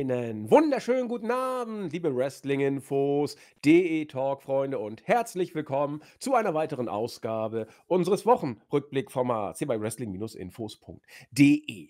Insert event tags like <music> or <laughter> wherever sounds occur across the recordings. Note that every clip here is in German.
Einen wunderschönen guten Abend, liebe Wrestling-Infos, DE-Talk-Freunde und herzlich willkommen zu einer weiteren Ausgabe unseres Wochenrückblickformats hier bei Wrestling-Infos.de.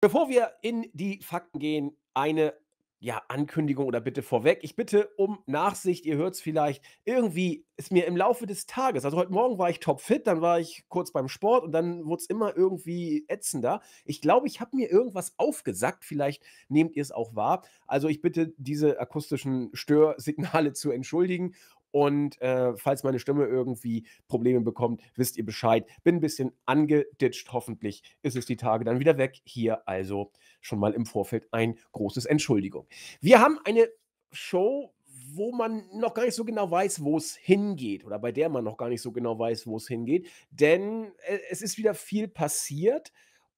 Bevor wir in die Fakten gehen, eine ja, Ankündigung oder bitte vorweg. Ich bitte um Nachsicht, ihr hört es vielleicht. Irgendwie ist mir im Laufe des Tages, also heute Morgen war ich topfit, dann war ich kurz beim Sport und dann wurde es immer irgendwie ätzender. Ich glaube, ich habe mir irgendwas aufgesackt. Vielleicht nehmt ihr es auch wahr. Also ich bitte, diese akustischen Störsignale <laughs> zu entschuldigen. Und äh, falls meine Stimme irgendwie Probleme bekommt, wisst ihr Bescheid. Bin ein bisschen angeditscht. Hoffentlich ist es die Tage dann wieder weg. Hier also schon mal im Vorfeld ein großes Entschuldigung. Wir haben eine Show, wo man noch gar nicht so genau weiß, wo es hingeht oder bei der man noch gar nicht so genau weiß, wo es hingeht, denn äh, es ist wieder viel passiert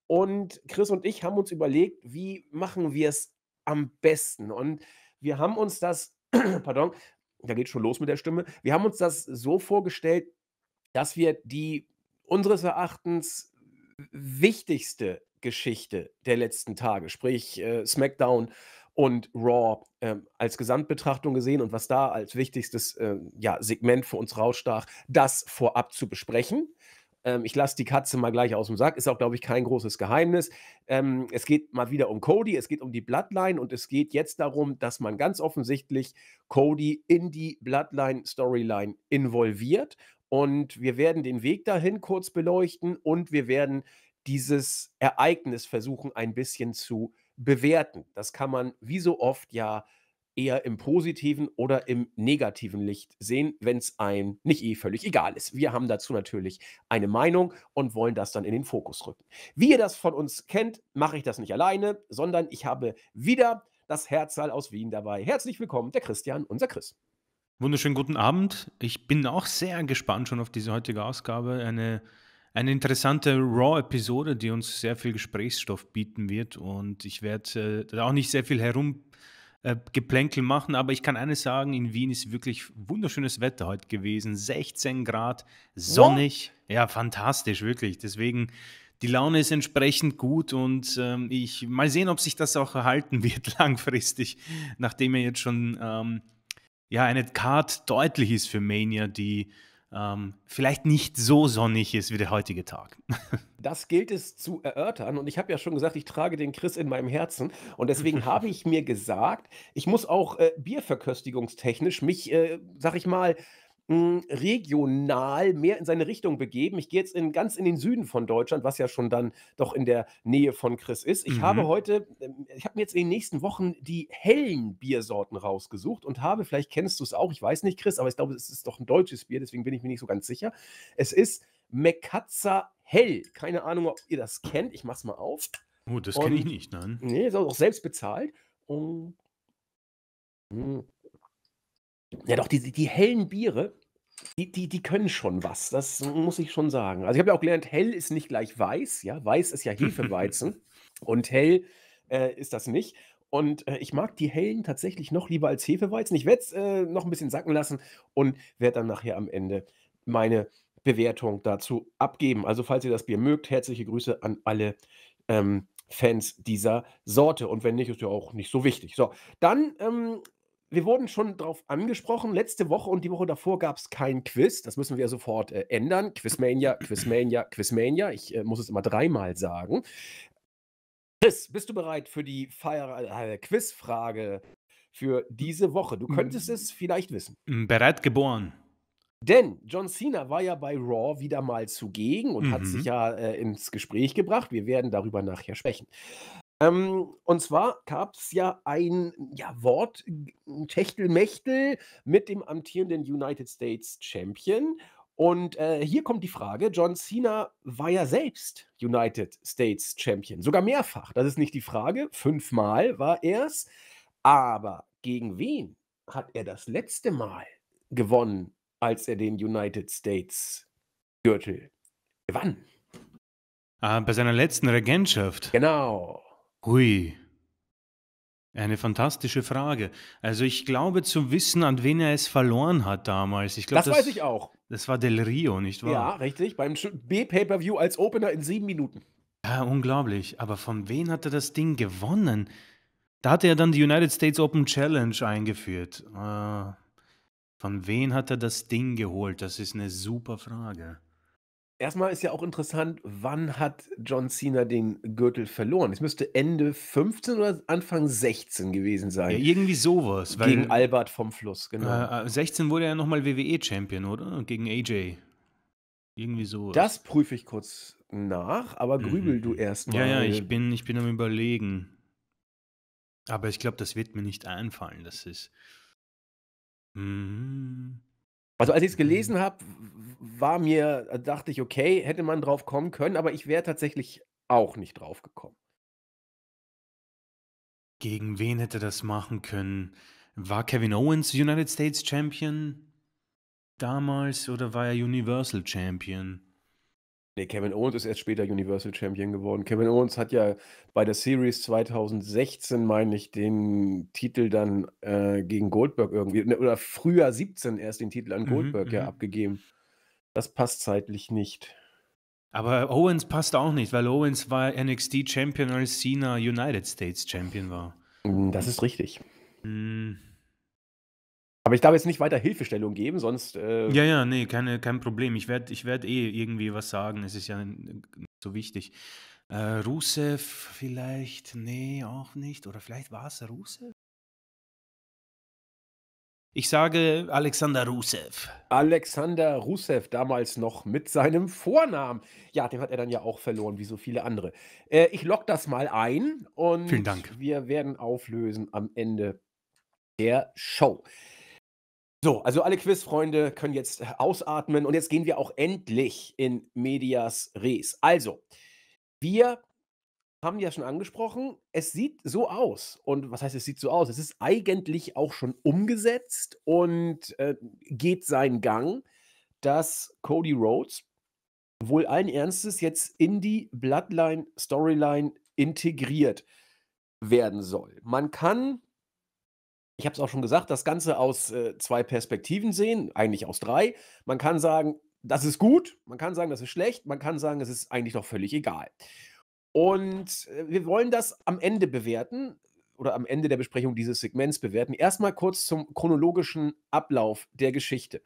und Chris und ich haben uns überlegt, wie machen wir es am besten und wir haben uns das, <clears throat> pardon, da geht schon los mit der Stimme, wir haben uns das so vorgestellt, dass wir die unseres Erachtens wichtigste Geschichte der letzten Tage, sprich äh, SmackDown und Raw äh, als Gesamtbetrachtung gesehen und was da als wichtigstes äh, ja, Segment für uns rausstach, das vorab zu besprechen. Ähm, ich lasse die Katze mal gleich aus dem Sack, ist auch, glaube ich, kein großes Geheimnis. Ähm, es geht mal wieder um Cody, es geht um die Bloodline und es geht jetzt darum, dass man ganz offensichtlich Cody in die Bloodline-Storyline involviert und wir werden den Weg dahin kurz beleuchten und wir werden dieses Ereignis versuchen ein bisschen zu bewerten. Das kann man wie so oft ja eher im positiven oder im negativen Licht sehen, wenn es einem nicht eh völlig egal ist. Wir haben dazu natürlich eine Meinung und wollen das dann in den Fokus rücken. Wie ihr das von uns kennt, mache ich das nicht alleine, sondern ich habe wieder das Herzsaal aus Wien dabei. Herzlich willkommen, der Christian, unser Chris. Wunderschönen guten Abend. Ich bin auch sehr gespannt schon auf diese heutige Ausgabe. Eine eine interessante Raw-Episode, die uns sehr viel Gesprächsstoff bieten wird. Und ich werde äh, auch nicht sehr viel herumgeplänkel äh, machen, aber ich kann eines sagen, in Wien ist wirklich wunderschönes Wetter heute gewesen. 16 Grad, sonnig. What? Ja, fantastisch, wirklich. Deswegen, die Laune ist entsprechend gut und ähm, ich mal sehen, ob sich das auch erhalten wird <laughs> langfristig, nachdem er jetzt schon ähm, ja eine Card deutlich ist für Mania, die ähm, vielleicht nicht so sonnig ist wie der heutige Tag. <laughs> Das gilt es zu erörtern. Und ich habe ja schon gesagt, ich trage den Chris in meinem Herzen. Und deswegen <laughs> habe ich mir gesagt, ich muss auch äh, bierverköstigungstechnisch mich, äh, sag ich mal, hm, regional mehr in seine Richtung begeben. Ich gehe jetzt in, ganz in den Süden von Deutschland, was ja schon dann doch in der Nähe von Chris ist. Ich mhm. habe heute, ähm, ich habe mir jetzt in den nächsten Wochen die hellen Biersorten rausgesucht und habe, vielleicht kennst du es auch, ich weiß nicht, Chris, aber ich glaube, es ist doch ein deutsches Bier, deswegen bin ich mir nicht so ganz sicher. Es ist Mekatzer Hell. Keine Ahnung, ob ihr das kennt. Ich mach's mal auf. Oh, das kenne ich nicht, nein. Nee, ist auch selbst bezahlt. Und, mh. Hm. Ja, doch, die, die hellen Biere, die, die, die können schon was, das muss ich schon sagen. Also ich habe ja auch gelernt, hell ist nicht gleich weiß, ja, weiß ist ja <laughs> Hefeweizen und hell äh, ist das nicht. Und äh, ich mag die hellen tatsächlich noch lieber als Hefeweizen. Ich werde es äh, noch ein bisschen sacken lassen und werde dann nachher am Ende meine Bewertung dazu abgeben. Also falls ihr das Bier mögt, herzliche Grüße an alle ähm, Fans dieser Sorte. Und wenn nicht, ist ja auch nicht so wichtig. So, dann ähm, wir wurden schon drauf angesprochen. Letzte Woche und die Woche davor gab es kein Quiz. Das müssen wir sofort äh, ändern. Quizmania, Quizmania, Quizmania. Ich äh, muss es immer dreimal sagen. Chris, bist du bereit für die Feier äh, Quizfrage für diese Woche? Du könntest mm. es vielleicht wissen. Mm, bereit geboren. Denn John Cena war ja bei Raw wieder mal zugegen und mhm. hat sich mhm. ja äh, ins Gespräch gebracht. Wir werden darüber nachher sprechen. Ähm, und zwar gab es ja ein ja, Wort, Techtelmechtel mit dem amtierenden United States Champion. Und äh, hier kommt die Frage: John Cena war ja selbst United States Champion, sogar mehrfach. Das ist nicht die Frage. Fünfmal war er es. Aber gegen wen hat er das letzte Mal gewonnen, als er den United States Gürtel gewann? Ah, bei seiner letzten Regentschaft. Genau. Hui. Eine fantastische Frage. Also ich glaube zu wissen, an wen er es verloren hat damals. Ich glaub, das, das weiß ich auch. Das war Del Rio, nicht wahr? Ja, richtig. Beim B-Pay-Per-View als Opener in sieben Minuten. Ja, unglaublich. Aber von wem hat er das Ding gewonnen? Da hat er dann die United States Open Challenge eingeführt. Äh, von wem hat er das Ding geholt? Das ist eine super Frage. Erstmal ist ja auch interessant, wann hat John Cena den Gürtel verloren? Es müsste Ende 15 oder Anfang 16 gewesen sein. Ja, irgendwie sowas. Gegen Albert vom Fluss, genau. Äh, 16 äh, wurde er nochmal WWE-Champion, oder? Gegen AJ. Irgendwie sowas. Das prüfe ich kurz nach, aber mhm, grübel mhm. du mhm. erstmal. Ja, ja, ich bin, ich bin am Überlegen. Aber ich glaube, das wird mir nicht einfallen. Das ist. Mhm. Also als ich es gelesen habe, war mir, äh, dachte ich, okay, hätte man drauf kommen können, aber ich wäre tatsächlich auch nicht drauf gekommen. Gegen wen hätte das machen können? War Kevin Owens United States Champion damals oder war er Universal Champion? Nee, Kevin Owens ist erst später Universal Champion geworden. Kevin Owens hat ja bei der Series 2016, meine ich, den Titel dann äh, gegen Goldberg irgendwie, ne, oder früher 17 erst den Titel an mhm, Goldberg mhm, ja abgegeben. Das passt zeitlich nicht. Aber Owens passt auch nicht, weil Owens war NXT Champion, als Cena United States Champion war. Mm, das ist richtig. Mhm. Aber ich darf jetzt nicht weiter Hilfestellung geben, sonst. Äh ja, ja, nee, keine, kein Problem. Ich werde ich werd eh irgendwie was sagen. Es ist ja nicht so wichtig. Äh, Rusev vielleicht, nee, auch nicht. Oder vielleicht war es Rusev? Ich sage Alexander Rusev. Alexander Rusev, damals noch mit seinem Vornamen. Ja, den hat er dann ja auch verloren, wie so viele andere. Äh, ich log das mal ein und Vielen Dank. wir werden auflösen am Ende der Show. So, also alle Quizfreunde können jetzt äh, ausatmen und jetzt gehen wir auch endlich in Medias Res. Also, wir haben ja schon angesprochen, es sieht so aus. Und was heißt, es sieht so aus? Es ist eigentlich auch schon umgesetzt und äh, geht seinen Gang, dass Cody Rhodes wohl allen Ernstes jetzt in die Bloodline-Storyline integriert werden soll. Man kann ich habe es auch schon gesagt, das Ganze aus äh, zwei Perspektiven sehen, eigentlich aus drei. Man kann sagen, das ist gut, man kann sagen, das ist schlecht, man kann sagen, es ist eigentlich doch völlig egal. Und äh, wir wollen das am Ende bewerten oder am Ende der Besprechung dieses Segments bewerten. Erstmal kurz zum chronologischen Ablauf der Geschichte.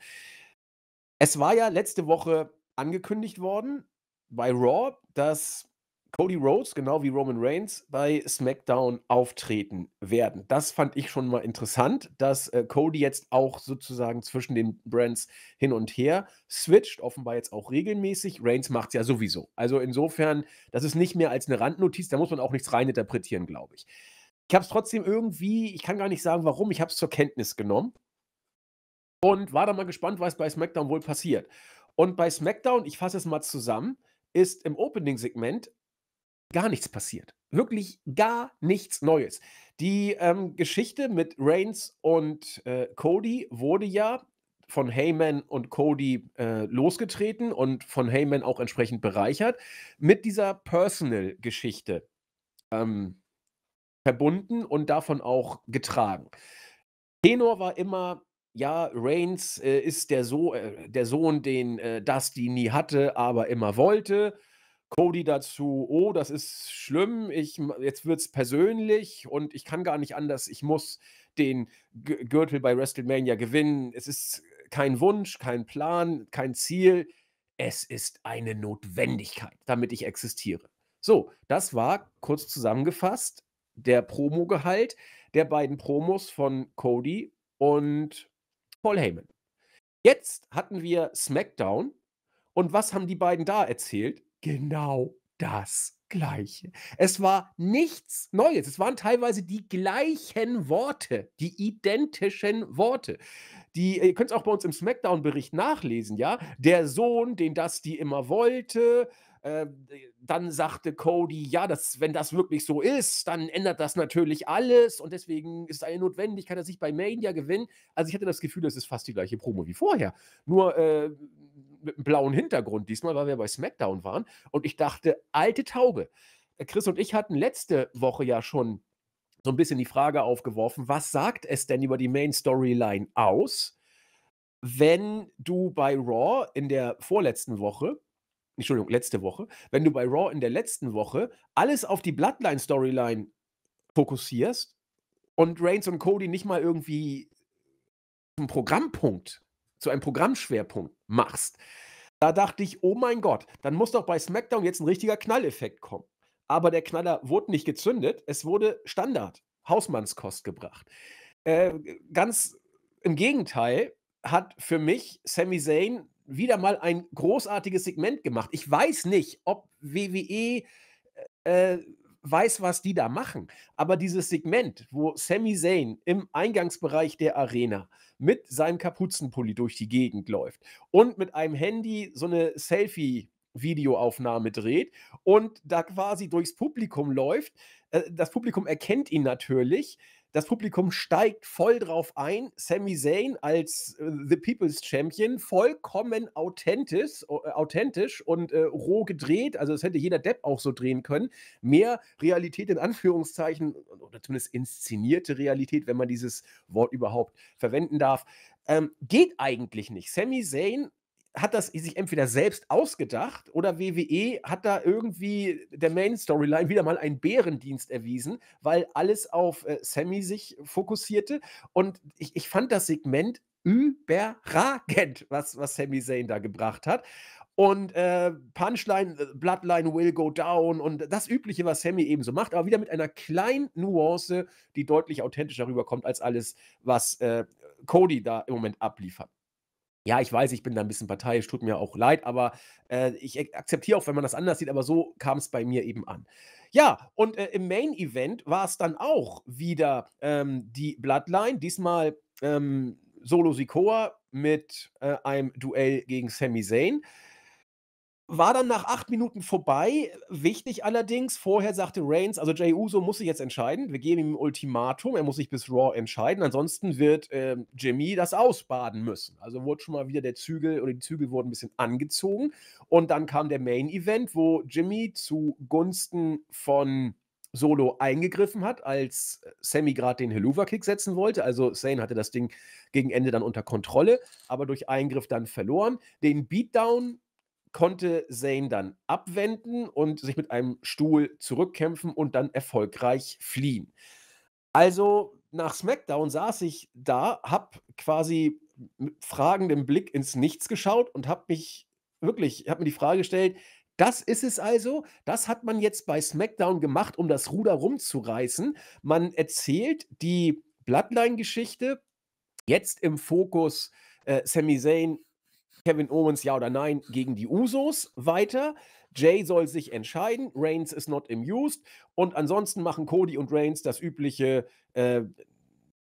Es war ja letzte Woche angekündigt worden bei Raw, dass Cody Rhodes, genau wie Roman Reigns, bei SmackDown auftreten werden. Das fand ich schon mal interessant, dass äh, Cody jetzt auch sozusagen zwischen den Brands hin und her switcht, offenbar jetzt auch regelmäßig. Reigns macht es ja sowieso. Also insofern, das ist nicht mehr als eine Randnotiz, da muss man auch nichts reininterpretieren, glaube ich. Ich habe es trotzdem irgendwie, ich kann gar nicht sagen, warum, ich habe es zur Kenntnis genommen und war da mal gespannt, was bei SmackDown wohl passiert. Und bei SmackDown, ich fasse es mal zusammen, ist im Opening-Segment gar nichts passiert. Wirklich gar nichts Neues. Die ähm, Geschichte mit Reigns und äh, Cody wurde ja von Heyman und Cody äh, losgetreten und von Heyman auch entsprechend bereichert, mit dieser Personal-Geschichte ähm, verbunden und davon auch getragen. Tenor war immer, ja, Reigns äh, ist der, so äh, der Sohn, den äh, Dusty nie hatte, aber immer wollte. Cody dazu, oh, das ist schlimm, ich, jetzt wird es persönlich und ich kann gar nicht anders, ich muss den G Gürtel bei WrestleMania gewinnen. Es ist kein Wunsch, kein Plan, kein Ziel, es ist eine Notwendigkeit, damit ich existiere. So, das war kurz zusammengefasst der Promo-Gehalt der beiden Promos von Cody und Paul Heyman. Jetzt hatten wir SmackDown und was haben die beiden da erzählt? genau das Gleiche. Es war nichts Neues. Es waren teilweise die gleichen Worte, die identischen Worte. Die, äh, ihr könnt es auch bei uns im Smackdown-Bericht nachlesen, ja. Der Sohn, den das die immer wollte, ähm, dann sagte Cody, ja, das, wenn das wirklich so ist, dann ändert das natürlich alles und deswegen ist eine Notwendigkeit, dass ich bei Mania gewinne. Also ich hatte das Gefühl, das ist fast die gleiche Promo wie vorher. Nur äh, mit einem blauen Hintergrund diesmal, weil wir bei SmackDown waren. Und ich dachte, alte Taube. Äh, Chris und ich hatten letzte Woche ja schon so ein bisschen die Frage aufgeworfen, was sagt es denn über die Main Storyline aus, wenn du bei Raw in der vorletzten Woche, Entschuldigung, letzte Woche, wenn du bei Raw in der letzten Woche alles auf die Bloodline Storyline fokussierst und Reigns und Cody nicht mal irgendwie zum Programmpunkt, zu einem Programmschwerpunkt machst. Da dachte ich, oh mein Gott, dann muss doch bei SmackDown jetzt ein richtiger Knalleffekt kommen. Aber der Knaller wurde nicht gezündet, es wurde Standard, Hausmannskost gebracht. Äh, ganz im Gegenteil hat für mich Sami Zayn wieder mal ein großartiges Segment gemacht. Ich weiß nicht, ob WWE äh, äh, weiß, was die da machen, aber dieses Segment, wo Sami Zayn im Eingangsbereich der Arena äh, mit seinem Kapuzenpulli durch die Gegend läuft und mit einem Handy so eine Selfie- Videoaufnahme dreht und da quasi durchs Publikum läuft. Äh, das Publikum erkennt ihn natürlich, das Publikum steigt voll drauf ein. Sami Zayn als äh, The People's Champion, vollkommen authentisch, äh, authentisch und äh, roh gedreht. Also das hätte jeder Depp auch so drehen können. Mehr Realität in Anführungszeichen oder zumindest inszenierte Realität, wenn man dieses Wort überhaupt verwenden darf. Ähm, geht eigentlich nicht. Sami Zayn hat das sich entweder selbst ausgedacht oder WWE hat da irgendwie der Main Storyline wieder mal einen Bärendienst erwiesen, weil alles auf äh, Sammy sich fokussierte. Und ich, ich fand das Segment überragend, was, was Sammy Zayn da gebracht hat. Und äh, Punchline, äh, Bloodline will go down und das Übliche, was Sammy eben so macht, aber wieder mit einer kleinen Nuance, die deutlich authentischer rüberkommt als alles, was äh, Cody da im Moment abliefert. Ja, ich weiß, ich bin da ein bisschen parteiisch, tut mir auch leid, aber äh, ich akzeptiere auch, wenn man das anders sieht, aber so kam es bei mir eben an. Ja, und äh, im Main Event war es dann auch wieder ähm, die Bloodline, diesmal ähm, Solo Sikoa mit äh, einem Duell gegen Sami Zayn. War dann nach acht Minuten vorbei. Wichtig allerdings, vorher sagte Reigns, also Jey Uso muss sich jetzt entscheiden. Wir geben ihm ein Ultimatum, er muss sich bis Raw entscheiden. Ansonsten wird äh, Jimmy das ausbaden müssen. Also wurde schon mal wieder der Zügel oder die Zügel wurden ein bisschen angezogen. Und dann kam der Main Event, wo Jimmy zugunsten von Solo eingegriffen hat, als äh, Sammy gerade den Helluva-Kick setzen wollte. Also Sane hatte das Ding gegen Ende dann unter Kontrolle, aber durch Eingriff dann verloren. Den Beatdown konnte Zane dann abwenden und sich mit einem Stuhl zurückkämpfen und dann erfolgreich fliehen. Also nach SmackDown saß ich da, hab quasi mit fragendem Blick ins Nichts geschaut und hab mich wirklich, hab mir die Frage gestellt, das ist es also. Das hat man jetzt bei SmackDown gemacht, um das Ruder rumzureißen. Man erzählt die Bloodline-Geschichte jetzt im Fokus äh, Sami Zayn Kevin Owens ja oder nein gegen die Usos weiter. Jay soll sich entscheiden. Reigns is not amused. Und ansonsten machen Cody und Reigns das übliche äh,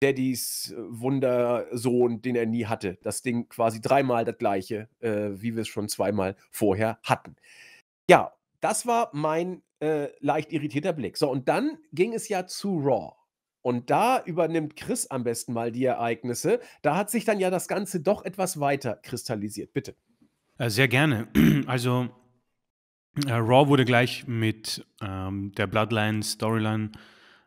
Daddys äh, Wundersohn, den er nie hatte. Das Ding quasi dreimal das gleiche, äh, wie wir es schon zweimal vorher hatten. Ja, das war mein äh, leicht irritierter Blick. So, und dann ging es ja zu Raw. Und da übernimmt Chris am besten mal die Ereignisse. Da hat sich dann ja das Ganze doch etwas weiter kristallisiert. Bitte. Äh, sehr gerne. <clears throat> Also äh, Raw wurde gleich mit ähm, der Bloodline-Storyline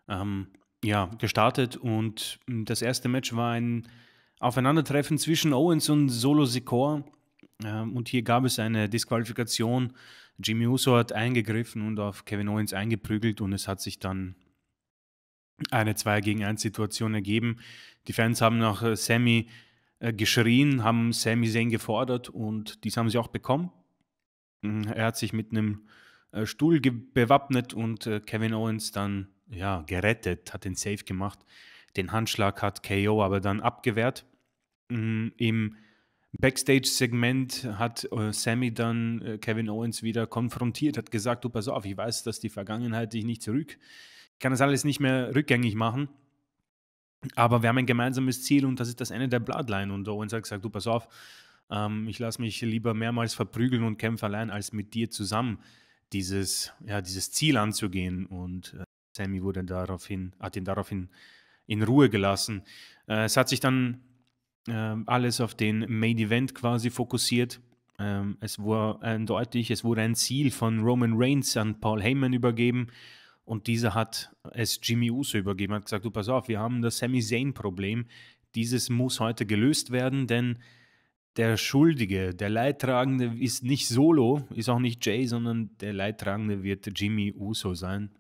ähm, ja, gestartet und das erste Match war ein Aufeinandertreffen zwischen Owens und Solo Sikoa. Ähm, und hier gab es eine Disqualifikation. Jimmy Uso hat eingegriffen und auf Kevin Owens eingeprügelt und es hat sich dann eine 2 gegen 1 Situation ergeben. Die Fans haben nach äh, Sammy äh, geschrien, haben Sammy Zane gefordert und dies haben sie auch bekommen. Mhm, er hat sich mit einem äh, Stuhl bewappnet und Kevin Owens dann ja, gerettet, hat den Safe gemacht. Den Handschlag hat KO aber dann abgewehrt. Mhm, Im Backstage-Segment hat Sammy dann Kevin Owens wieder konfrontiert, hat gesagt, du pass auf, ich weiß, dass die Vergangenheit dich nicht zurück kann das alles nicht mehr rückgängig machen. Aber wir haben ein gemeinsames Ziel und das ist das Ende der Bloodline. Und Owens hat gesagt, du pass auf, ähm, ich lasse mich lieber mehrmals verprügeln und kämpfe allein, als mit dir zusammen dieses, ja, dieses Ziel anzugehen. Und äh, Sammy wurde daraufhin, hat ihn daraufhin in Ruhe gelassen. Äh, es hat sich dann äh, alles auf den Main Event quasi fokussiert. Ähm, es wurde eindeutig, es wurde ein Ziel von Roman Reigns an Paul Heyman übergeben. Und dieser hat es Jimmy Uso übergeben, hat gesagt, du pass auf, wir haben das Sami Zayn-Problem. Dieses muss heute gelöst werden, denn der Schuldige, der Leidtragende ist nicht Solo, ist auch nicht Jay, sondern der Leidtragende wird Jimmy Uso sein.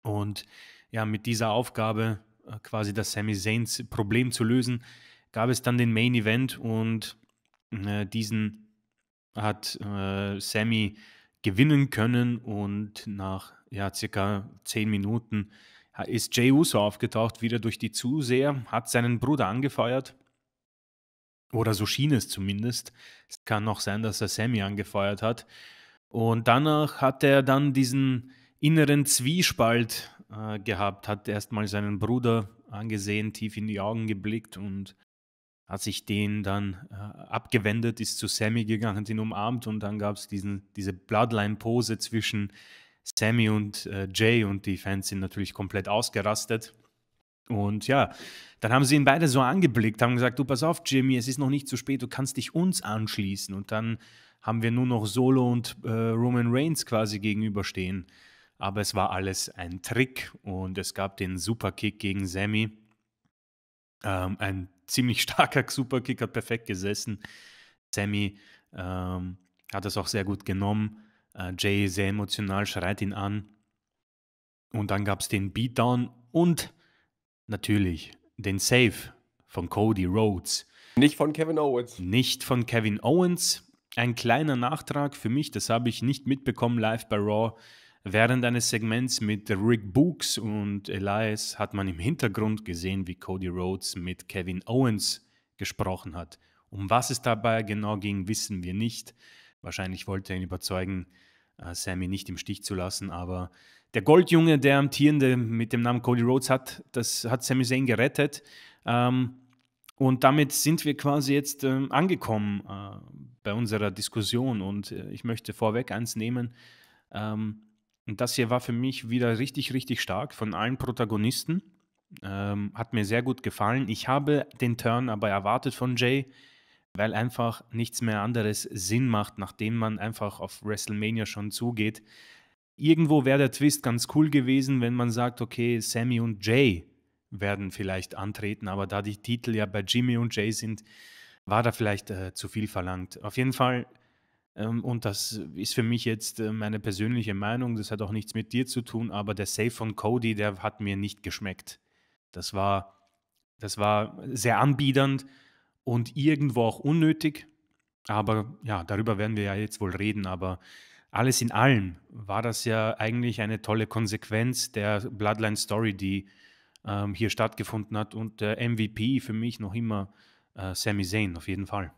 Und ja, mit dieser Aufgabe, äh, quasi das Sami Zayns Problem zu lösen, gab es dann den Main Event und äh, diesen hat äh, Sammy gewinnen können und nach ja, circa zehn Minuten ist Jay Uso aufgetaucht, wieder durch die Zuseher, hat seinen Bruder angefeuert. Oder so schien es zumindest. Es kann noch sein, dass er Sammy angefeuert hat. Und danach hat er dann diesen inneren Zwiespalt äh, gehabt, hat erstmal seinen Bruder angesehen, tief in die Augen geblickt und hat sich den dann äh, abgewendet, ist zu Sammy gegangen, hat ihn umarmt und dann gab es diese Bloodline-Pose zwischen Sammy und äh, Jay und die Fans sind natürlich komplett ausgerastet. Und ja, dann haben sie ihn beide so angeblickt, haben gesagt, du pass auf, Jimmy, es ist noch nicht zu spät, du kannst dich uns anschließen. Und dann haben wir nur noch Solo und äh, Roman Reigns quasi gegenüberstehen. Aber es war alles ein Trick und es gab den Superkick gegen Sammy. Ähm, ein ziemlich <laughs> starker Superkick hat perfekt gesessen. Sammy ähm, hat das auch sehr gut genommen. Äh, Jay sehr emotional schreit ihn an. Und dann gab es den Beatdown und natürlich den Save von Cody Rhodes. Nicht von Kevin Owens. Nicht von Kevin Owens. Ein kleiner Nachtrag für mich, das habe ich nicht mitbekommen live bei Raw. Während eines Segments mit Rick Books und Elias hat man im Hintergrund gesehen, wie Cody Rhodes mit Kevin Owens gesprochen hat. Um was es dabei genau ging, wissen wir nicht. Wahrscheinlich wollte er ihn überzeugen, äh, Sammy nicht im Stich zu lassen. Aber der Goldjunge, der amtierende mit dem Namen Cody Rhodes hat, das hat Sammy Zayn gerettet. Ähm, und damit sind wir quasi jetzt ähm, angekommen äh, bei unserer Diskussion. Und äh, ich möchte vorweg eins nehmen. Ähm, und das hier war für mich wieder richtig, richtig stark von allen Protagonisten. Ähm, hat mir sehr gut gefallen. Ich habe den Turn aber erwartet von Jay weil einfach nichts mehr anderes Sinn macht, nachdem man einfach auf WrestleMania schon zugeht. Irgendwo wäre der Twist ganz cool gewesen, wenn man sagt, okay, Sammy und Jay werden vielleicht antreten, aber da die Titel ja bei Jimmy und Jay sind, war da vielleicht äh, zu viel verlangt. Auf jeden Fall, ähm, und das ist für mich jetzt äh, meine persönliche Meinung, das hat auch nichts mit dir zu tun, aber der Save von Cody, der hat mir nicht geschmeckt. Das war, das war sehr anbiedernd und irgendwo auch unnötig. Aber ja, darüber werden wir ja jetzt wohl reden. Aber alles in allem war das ja eigentlich eine tolle Konsequenz der Bloodline Story, die ähm, hier stattgefunden hat. Und der MVP für mich noch immer äh, Sami Zayn, auf jeden Fall.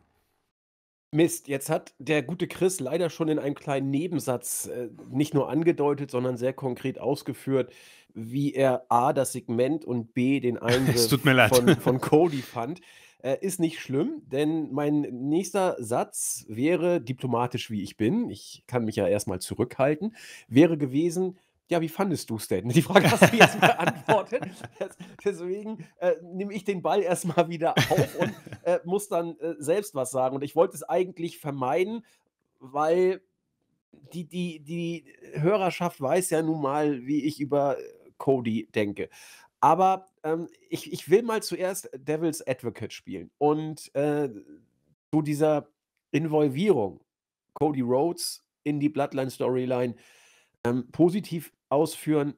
Mist, jetzt hat der gute Chris leider schon in einem kleinen Nebensatz äh, nicht nur angedeutet, sondern sehr konkret ausgeführt, wie er A, das Segment und B, den <laughs> Eingriff von, von Cody fand. Äh, ist nicht schlimm, denn mein nächster Satz wäre, diplomatisch wie ich bin, ich kann mich ja erstmal zurückhalten, wäre gewesen, ja, wie fandest du es denn? <laughs> Die Frage hast du jetzt beantwortet. Deswegen äh, nehme ich den Ball erstmal wieder auf und äh, muss dann äh, selbst was sagen. Und ich wollte es eigentlich vermeiden, weil die, die, die Hörerschaft weiß ja nun mal, wie ich über äh, Cody denke. Aber ähm, ich, ich will mal zuerst Devil's Advocate spielen. Und äh, zu dieser Involvierung Cody Rhodes in die Bloodline-Storyline ähm, positiv ausführen,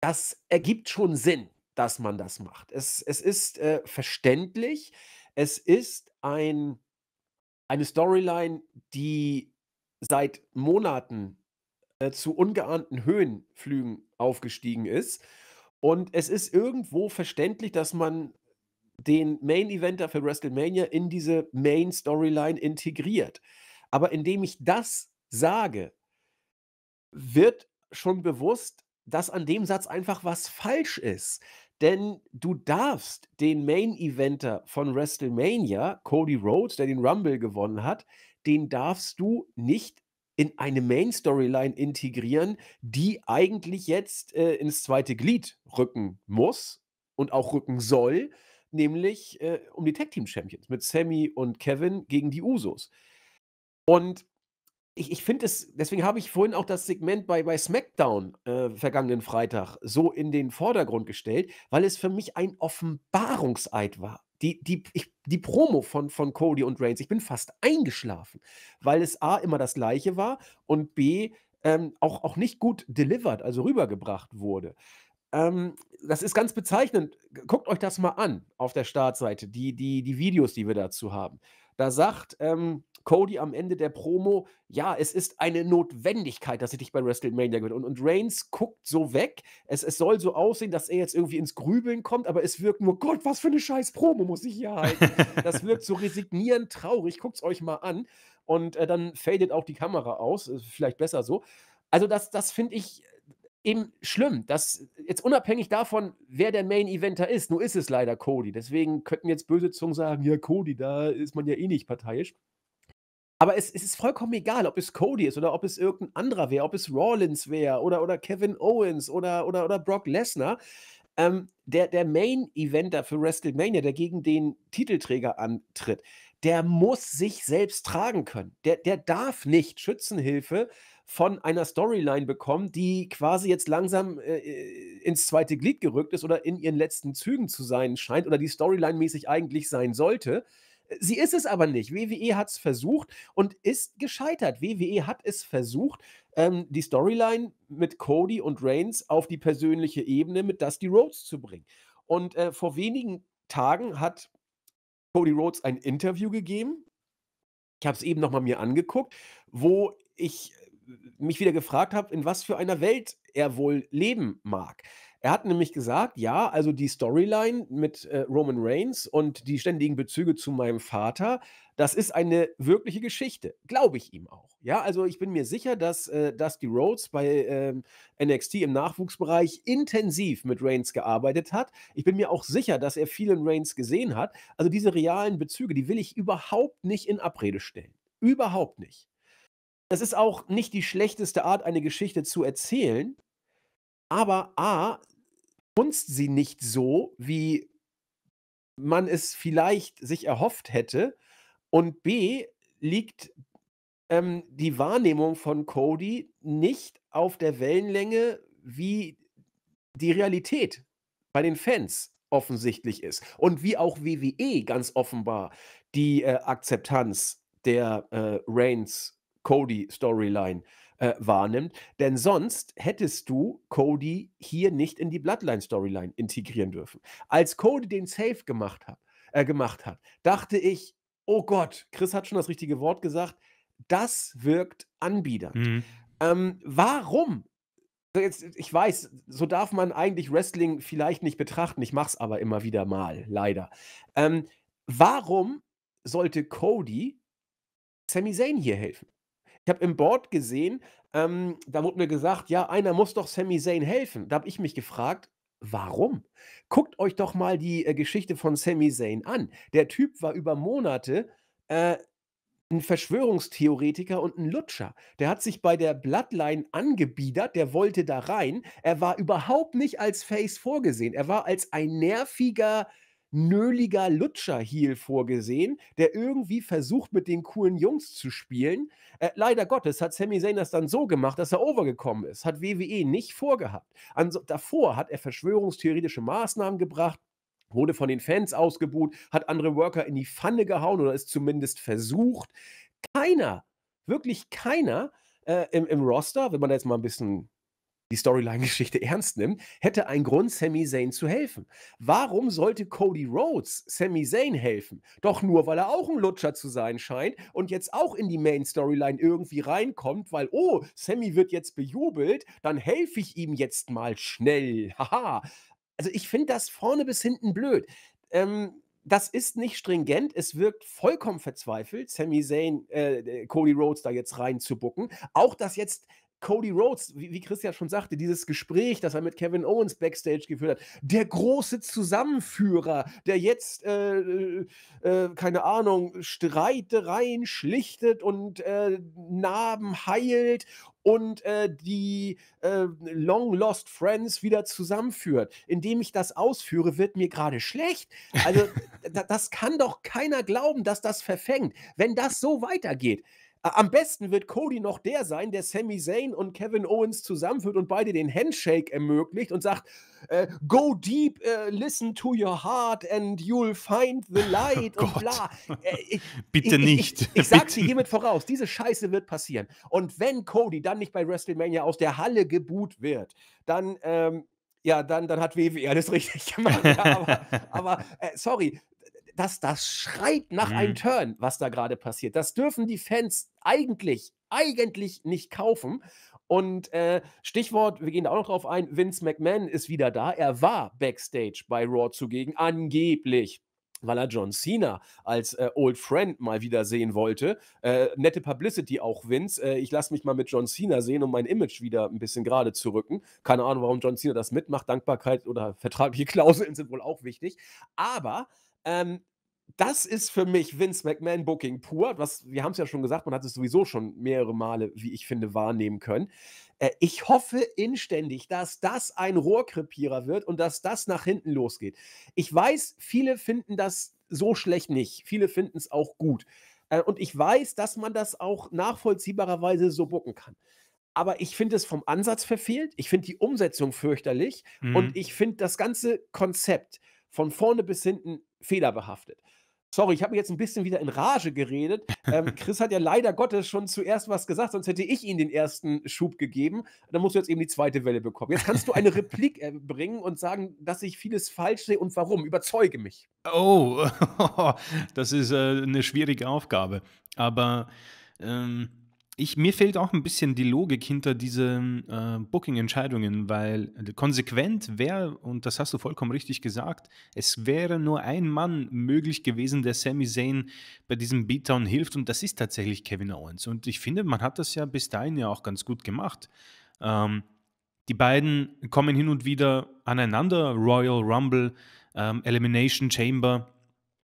das ergibt schon Sinn, dass man das macht. Es, es ist äh, verständlich. Es ist ein, eine Storyline, die seit Monaten äh, zu ungeahnten Höhenflügen aufgestiegen ist und es ist irgendwo verständlich, dass man den Main Eventer für WrestleMania in diese Main Storyline integriert. Aber indem ich das sage, wird schon bewusst, dass an dem Satz einfach was falsch ist. Denn du darfst den Main Eventer von WrestleMania, Cody Rhodes, der den Rumble gewonnen hat, den darfst du nicht in eine Main-Storyline integrieren, die eigentlich jetzt äh, ins zweite Glied rücken muss und auch rücken soll, nämlich äh, um die Tag-Team-Champions mit Sammy und Kevin gegen die Usos. Und ich, ich finde es, deswegen habe ich vorhin auch das Segment bei, bei SmackDown äh, vergangenen Freitag so in den Vordergrund gestellt, weil es für mich ein Offenbarungseid war die, die, ich, die Promo von, von Cody und Reigns, ich bin fast eingeschlafen, weil es A, immer das gleiche war und B, ähm, auch, auch nicht gut delivered, also rübergebracht wurde. Ähm, das ist ganz bezeichnend. Guckt euch das mal an auf der Startseite, die, die, die Videos, die wir dazu haben. Da sagt ähm, Cody am Ende der Promo, ja, es ist eine Notwendigkeit, dass er dich bei WrestleMania gewinnt. Und, und Reigns guckt so weg. Es, es soll so aussehen, dass er jetzt irgendwie ins Grübeln kommt, aber es wirkt nur, Gott, was für eine scheiß Promo muss ich hier halten. das wirkt so resignierend traurig. Guckt es euch mal an. Und äh, dann fadet auch die Kamera aus. Vielleicht besser so. Also, das, das finde ich äh, eben schlimm, dass äh, jetzt unabhängig davon, wer der Main Eventer ist, nur ist es leider Cody. Deswegen könnten jetzt böse Zungen sagen, ja, Cody, da ist man ja eh nicht parteiisch. Aber es, es, ist vollkommen egal, ob es Cody ist oder ob es irgendein anderer wäre, ob es Rollins wäre oder, oder Kevin Owens oder, oder, oder Brock Lesnar. Ähm, der, der Main-Eventer für WrestleMania, der gegen den Titelträger antritt, der muss sich selbst tragen können. Der, der darf nicht Schützenhilfe von einer Storyline bekommen, die quasi jetzt langsam äh, äh ins zweite Glied gerückt ist oder in ihren letzten Zügen zu sein scheint oder die Storyline-mäßig eigentlich sein sollte. Sie ist es aber nicht. WWE hat es versucht und ist gescheitert. WWE hat es versucht, ähm, die Storyline mit Cody und Reigns auf die persönliche Ebene mit Dusty Rhodes zu bringen. Und äh, vor wenigen Tagen hat Cody Rhodes ein Interview gegeben. Ich habe es eben nochmal mir angeguckt, wo ich äh, mich wieder gefragt habe, in was für einer Welt er wohl leben mag. Er hat nämlich gesagt, ja, also die Storyline mit äh, Roman Reigns und die ständigen Bezüge zu meinem Vater, das ist eine wirkliche Geschichte. Glaube ich ihm auch. Ja, also ich bin mir sicher, dass, äh, dass die Rhodes bei äh, NXT im Nachwuchsbereich intensiv mit Reigns gearbeitet hat. Ich bin mir auch sicher, dass er vielen Reigns gesehen hat. Also diese realen Bezüge, die will ich überhaupt nicht in Abrede stellen. Überhaupt nicht. Das ist auch nicht die schlechteste Art, eine Geschichte zu erzählen. Aber A, Kunst sie nicht so, wie man es vielleicht sich erhofft hätte. Und B liegt ähm, die Wahrnehmung von Cody nicht auf der Wellenlänge, wie die Realität bei den Fans offensichtlich ist. Und wie auch WWE ganz offenbar die äh, Akzeptanz der äh, Reigns-Cody-Storyline äh, äh, wahrnimmt. Denn sonst hättest du Cody hier nicht in die Bloodline-Storyline integrieren dürfen. Als Cody den Safe gemacht hat, äh, gemacht hat, dachte ich, oh Gott, Chris hat schon das richtige Wort gesagt, das wirkt anbiedernd. Mhm. Ähm, warum Jetzt, ich weiß, so darf man eigentlich Wrestling vielleicht nicht betrachten. Ich mache es aber immer wieder mal, leider. Ähm, warum sollte Cody Sami Zayn hier helfen? Ich habe im Board gesehen, ähm, da wurde mir gesagt, ja, einer muss doch Sami Zayn helfen. Da habe ich mich gefragt, warum? Guckt euch doch mal die äh, Geschichte von Sami Zayn an. Der Typ war über Monate äh, ein Verschwörungstheoretiker und ein Lutscher. Der hat sich bei der Bloodline angebiedert, der wollte da rein. Er war überhaupt nicht als Face vorgesehen. Er war als ein nerviger nöliger Lutscher-Heel vorgesehen, der irgendwie versucht, mit den coolen Jungs zu spielen. Äh, leider Gottes hat Sammy Zayn das dann so gemacht, dass er overgekommen ist. Hat WWE nicht vorgehabt. Anso davor hat er verschwörungstheoretische Maßnahmen gebracht, wurde von den Fans ausgebuht, hat andere Worker in die Pfanne gehauen oder es zumindest versucht. Keiner, wirklich keiner äh, im, im Roster, wenn man da jetzt mal ein bisschen die Storyline-Geschichte <laughs> ernst nimmt, hätte einen Grund, Sami Zayn zu helfen. Warum sollte Cody Rhodes Sami Zayn helfen? Doch nur, weil er auch ein Lutscher zu sein scheint und jetzt auch in die Main-Storyline irgendwie reinkommt, weil, oh, Sami wird jetzt bejubelt, dann helfe ich ihm jetzt mal schnell. <laughs> Haha. Also ich finde das vorne bis hinten blöd. Ähm, das ist nicht stringent. Es wirkt vollkommen verzweifelt, Sami Zayn, äh, äh Cody Rhodes da jetzt reinzubucken. Auch, dass jetzt Cody Rhodes, wie, wie Christian schon sagte, dieses Gespräch, das er mit Kevin Owens backstage geführt hat, der große Zusammenführer, der jetzt, äh, äh, äh keine Ahnung, Streitereien schlichtet und äh, Narben heilt und äh, die äh, Long Lost Friends wieder zusammenführt. Indem ich das ausführe, wird mir gerade schlecht. Also, <laughs> das kann doch keiner glauben, dass das verfängt. Wenn das so weitergeht, am besten wird Cody noch der sein, der Sami Zayn und Kevin Owens zusammenführt und beide den Handshake ermöglicht und sagt: äh, Go deep, äh, listen to your heart and you'll find the <laughs> oh light oh und bla. Äh, ich, Bitte ich, nicht. Ich, ich, ich sag's dir hiermit voraus: Diese Scheiße wird passieren. Und wenn Cody dann nicht bei WrestleMania aus der Halle geboot wird, dann ähm, ja, dann, dann hat WWE alles <laughs> richtig gemacht. Ja, aber, aber äh, sorry, das, das schreit nach mhm. einem Turn, was da gerade passiert. Das dürfen die Fans eigentlich, eigentlich nicht kaufen. Und äh, Stichwort, wir gehen da auch noch drauf ein, Vince McMahon ist wieder da. Er war backstage bei Raw zugegen, angeblich weil er John Cena als äh, Old Friend mal wieder sehen wollte. Äh, nette Publicity auch, Vince. Äh, ich lasse mich mal mit John Cena sehen, um mein Image wieder ein bisschen gerade zu rücken. Keine Ahnung, warum John Cena das mitmacht. Dankbarkeit oder vertragliche <laughs> Klauseln sind wohl auch wichtig. Aber ähm, das ist für mich Vince McMahon Booking pur. Was, wir haben es ja schon gesagt, man hat es sowieso schon mehrere Male, wie ich finde, wahrnehmen können. Äh, ich hoffe inständig, dass das ein Rohrkrepierer wird und dass das nach hinten losgeht. Ich weiß, viele finden das so schlecht nicht. Viele finden es auch gut. Äh, und ich weiß, dass man das auch nachvollziehbarerweise so bucken kann. Aber ich finde es vom Ansatz verfehlt. Ich finde die Umsetzung fürchterlich. Mhm. Und ich finde das ganze Konzept von vorne bis hinten fehlerbehaftet. Sorry, ich habe jetzt ein bisschen wieder in Rage geredet. Ähm, <laughs> Chris hat ja leider Gottes schon zuerst was gesagt, sonst hätte ich ihm den ersten Schub gegeben. Dann musst du jetzt eben die zweite Welle bekommen. Jetzt kannst du eine <laughs> Replik äh, bringen und sagen, dass ich vieles falsch sehe und warum. Überzeuge mich. Oh, <laughs> das ist äh, eine schwierige Aufgabe. Aber ähm ich, mir fehlt auch ein bisschen die Logik hinter diesen äh, Booking-Entscheidungen, weil äh, konsequent wäre, und das hast du vollkommen richtig gesagt, es wäre nur ein Mann möglich gewesen, der Sami Zayn bei diesem Beatdown hilft, und das ist tatsächlich Kevin Owens. Und ich finde, man hat das ja bis dahin ja auch ganz gut gemacht. Ähm, die beiden kommen hin und wieder aneinander, Royal Rumble, ähm, Elimination Chamber.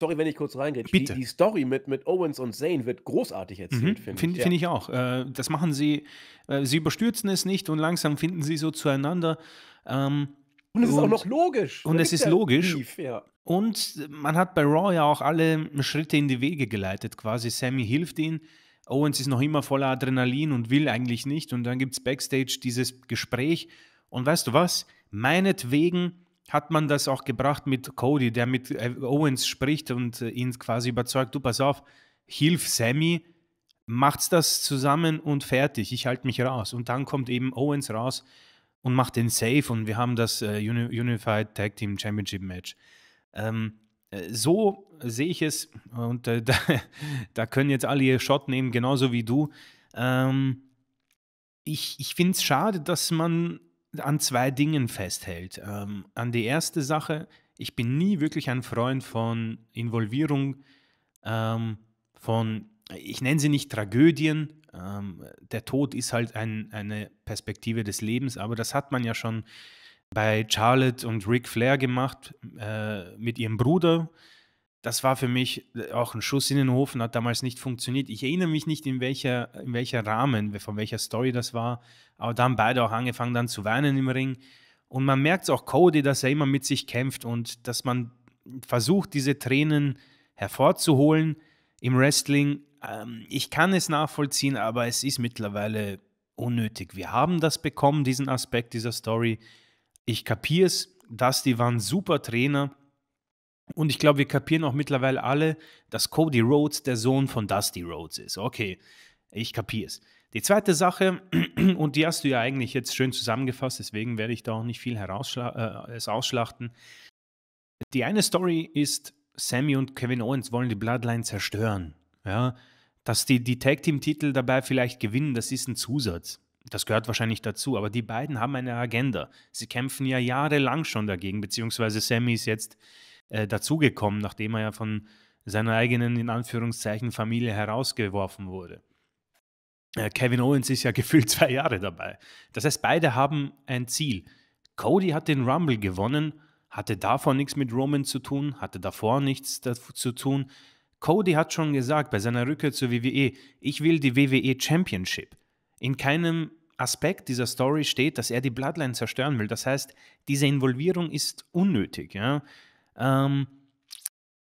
Sorry, wenn ich kurz reingehe. Die, die, Story mit, mit Owens und Zane wird großartig erzählt, mhm. finde ich. Finde ja. ich auch. Äh, das machen sie, äh, sie überstürzen es nicht und langsam finden sie so zueinander. Ähm, und es und, ist auch noch logisch. Und es ist logisch. Tief, ja. Und man hat bei Raw ja auch alle Schritte in die Wege geleitet, quasi. Sammy hilft ihnen. Owens ist noch immer voller Adrenalin und will eigentlich nicht. Und dann gibt es backstage dieses Gespräch. Und weißt du was? Meinetwegen hat man das auch gebracht mit Cody, der mit äh, Owens spricht und äh, ihn quasi überzeugt, du pass auf, hilf Sammy, macht's das zusammen und fertig, ich halte mich raus. Und dann kommt eben Owens raus und macht den Safe und wir haben das äh, Unified Tag Team Championship Match. Ähm, so sehe ich es und äh, <laughs> da, da, können jetzt alle ihr Shot nehmen, genauso wie du. Ähm, ich ich finde es schade, dass man an zwei Dingen festhält. Ähm, an die erste Sache, ich bin nie wirklich ein Freund von Involvierung, ähm, von, ich nenne sie nicht Tragödien. Ähm, der Tod ist halt ein, eine Perspektive des Lebens, aber das hat man ja schon bei Charlotte und Ric Flair gemacht äh, mit ihrem Bruder das war für mich äh, auch ein Schuss in den Ofen, hat damals nicht funktioniert. Ich erinnere mich nicht, in welcher, in welcher Rahmen, von welcher Story das war, aber da haben beide auch angefangen dann zu weinen im Ring. Und man merkt es auch Cody, dass er immer mit sich kämpft und dass man versucht, diese Tränen hervorzuholen im Wrestling. Ähm, ich kann es nachvollziehen, aber es ist mittlerweile unnötig. Wir haben das bekommen, diesen Aspekt dieser Story. Ich kapiere es, dass die waren super Trainer und ich glaube, wir kapieren auch mittlerweile alle, dass Cody Rhodes der Sohn von Dusty Rhodes ist. Okay, ich kapiere es. Die zweite Sache, <clears throat> und die hast du ja eigentlich jetzt schön zusammengefasst, deswegen werde ich da auch nicht viel herausschla äh, es ausschlachten. Die eine Story ist, Sammy und Kevin Owens wollen die Bloodline zerstören. Ja, dass die, die Tag Team-Titel dabei vielleicht gewinnen, das ist ein Zusatz. Das gehört wahrscheinlich dazu, aber die beiden haben eine Agenda. Sie kämpfen ja jahrelang schon dagegen, beziehungsweise Sammy ist jetzt äh, dazugekommen, nachdem er ja von seiner eigenen, in Anführungszeichen, Familie herausgeworfen wurde. Äh, Kevin Owens ist ja <laughs> gefühlt zwei Jahre dabei. Das heißt, beide haben ein Ziel. Cody hat den Rumble gewonnen, hatte davor nichts mit Roman zu tun, hatte davor nichts zu tun. Cody hat schon gesagt bei seiner Rückkehr zur WWE, ich will die WWE Championship. In keinem Aspekt dieser Story steht, dass er die Bloodline zerstören will. Das heißt, diese Involvierung ist unnötig. Ja? Ähm,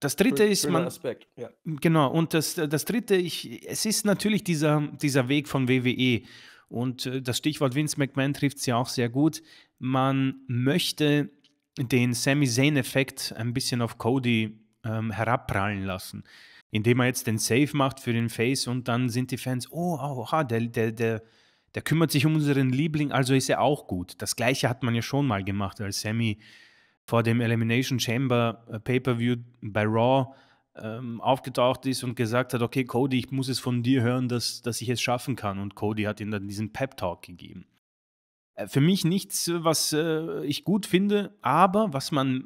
das dritte ist man. Aspekt, ja. Genau, und das, das dritte, ich, es ist natürlich dieser, dieser Weg von WWE. Und äh, das Stichwort Vince McMahon trifft es ja auch sehr gut. Man möchte den Sami Zayn-Effekt ein bisschen auf Cody ähm, herabprallen lassen, indem er jetzt den Save macht für den Face und dann sind die Fans, oh, aha, der, der, der, der kümmert sich um unseren Liebling, also ist er auch gut. Das gleiche hat man ja schon mal gemacht, als Sami vor dem Elimination Chamber äh, Pay-per-View bei Raw ähm, aufgetaucht ist und gesagt hat, okay, Cody, ich muss es von dir hören, dass, dass ich es schaffen kann. Und Cody hat ihm dann diesen Pep-Talk gegeben. Äh, für mich nichts, was äh, ich gut finde, aber was man,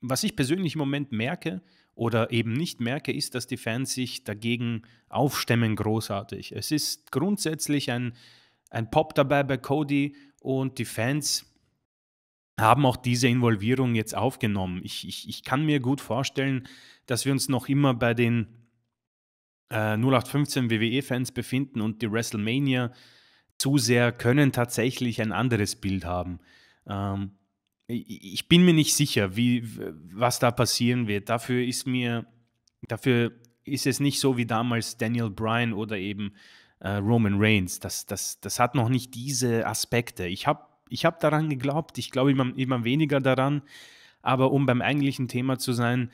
was ich persönlich im Moment merke, oder eben nicht merke, ist, dass die Fans sich dagegen aufstemmen großartig. Es ist grundsätzlich ein, ein Pop dabei bei Cody und die Fans haben auch diese Involvierung jetzt aufgenommen. Ich, ich, ich kann mir gut vorstellen, dass wir uns noch immer bei den äh, 0815 WWE-Fans befinden und die WrestleMania zu sehr können tatsächlich ein anderes Bild haben. Ähm, ich, ich bin mir nicht sicher, wie, was da passieren wird. Dafür ist mir, dafür ist es nicht so wie damals Daniel Bryan oder eben äh, Roman Reigns. Das, das, das hat noch nicht diese Aspekte. Ich habe ich habe daran geglaubt, ich glaube immer, immer weniger daran, aber um beim eigentlichen Thema zu sein,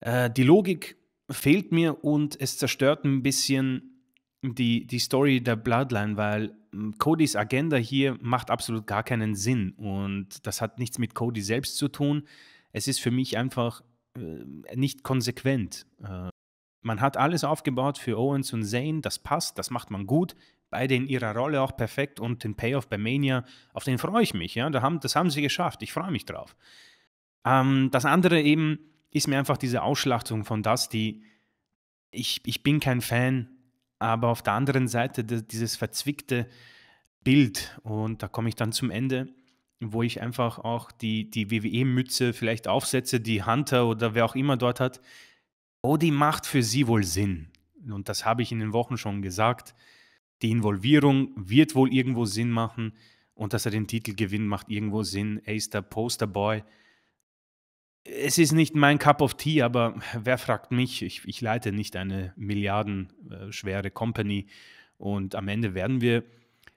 äh, die Logik fehlt mir und es zerstört ein bisschen die, die Story der Bloodline, weil hm, Codys Agenda hier macht absolut gar keinen Sinn und das hat nichts mit Cody selbst zu tun. Es ist für mich einfach äh, nicht konsequent. Äh, man hat alles aufgebaut für Owens und Zane, das passt, das macht man gut beide in ihrer Rolle auch perfekt und den Payoff bei Mania, auf den freue ich mich. Ja? Da haben, das haben sie geschafft, ich freue mich drauf. Ähm, das andere eben ist mir einfach diese Ausschlachtung von Dusty. Ich, ich bin kein Fan, aber auf der anderen Seite dieses verzwickte Bild, und da komme ich dann zum Ende, wo ich einfach auch die, die WWE-Mütze vielleicht aufsetze, die Hunter oder wer auch immer dort hat. Oh, die macht für sie wohl Sinn. Und das habe ich in den Wochen schon gesagt die Involvierung wird wohl irgendwo Sinn machen und dass er den Titel gewinnt, macht irgendwo Sinn. Aster, Posterboy. Es ist nicht mein Cup of Tea, aber wer fragt mich? Ich, ich leite nicht eine milliardenschwere Company und am Ende werden wir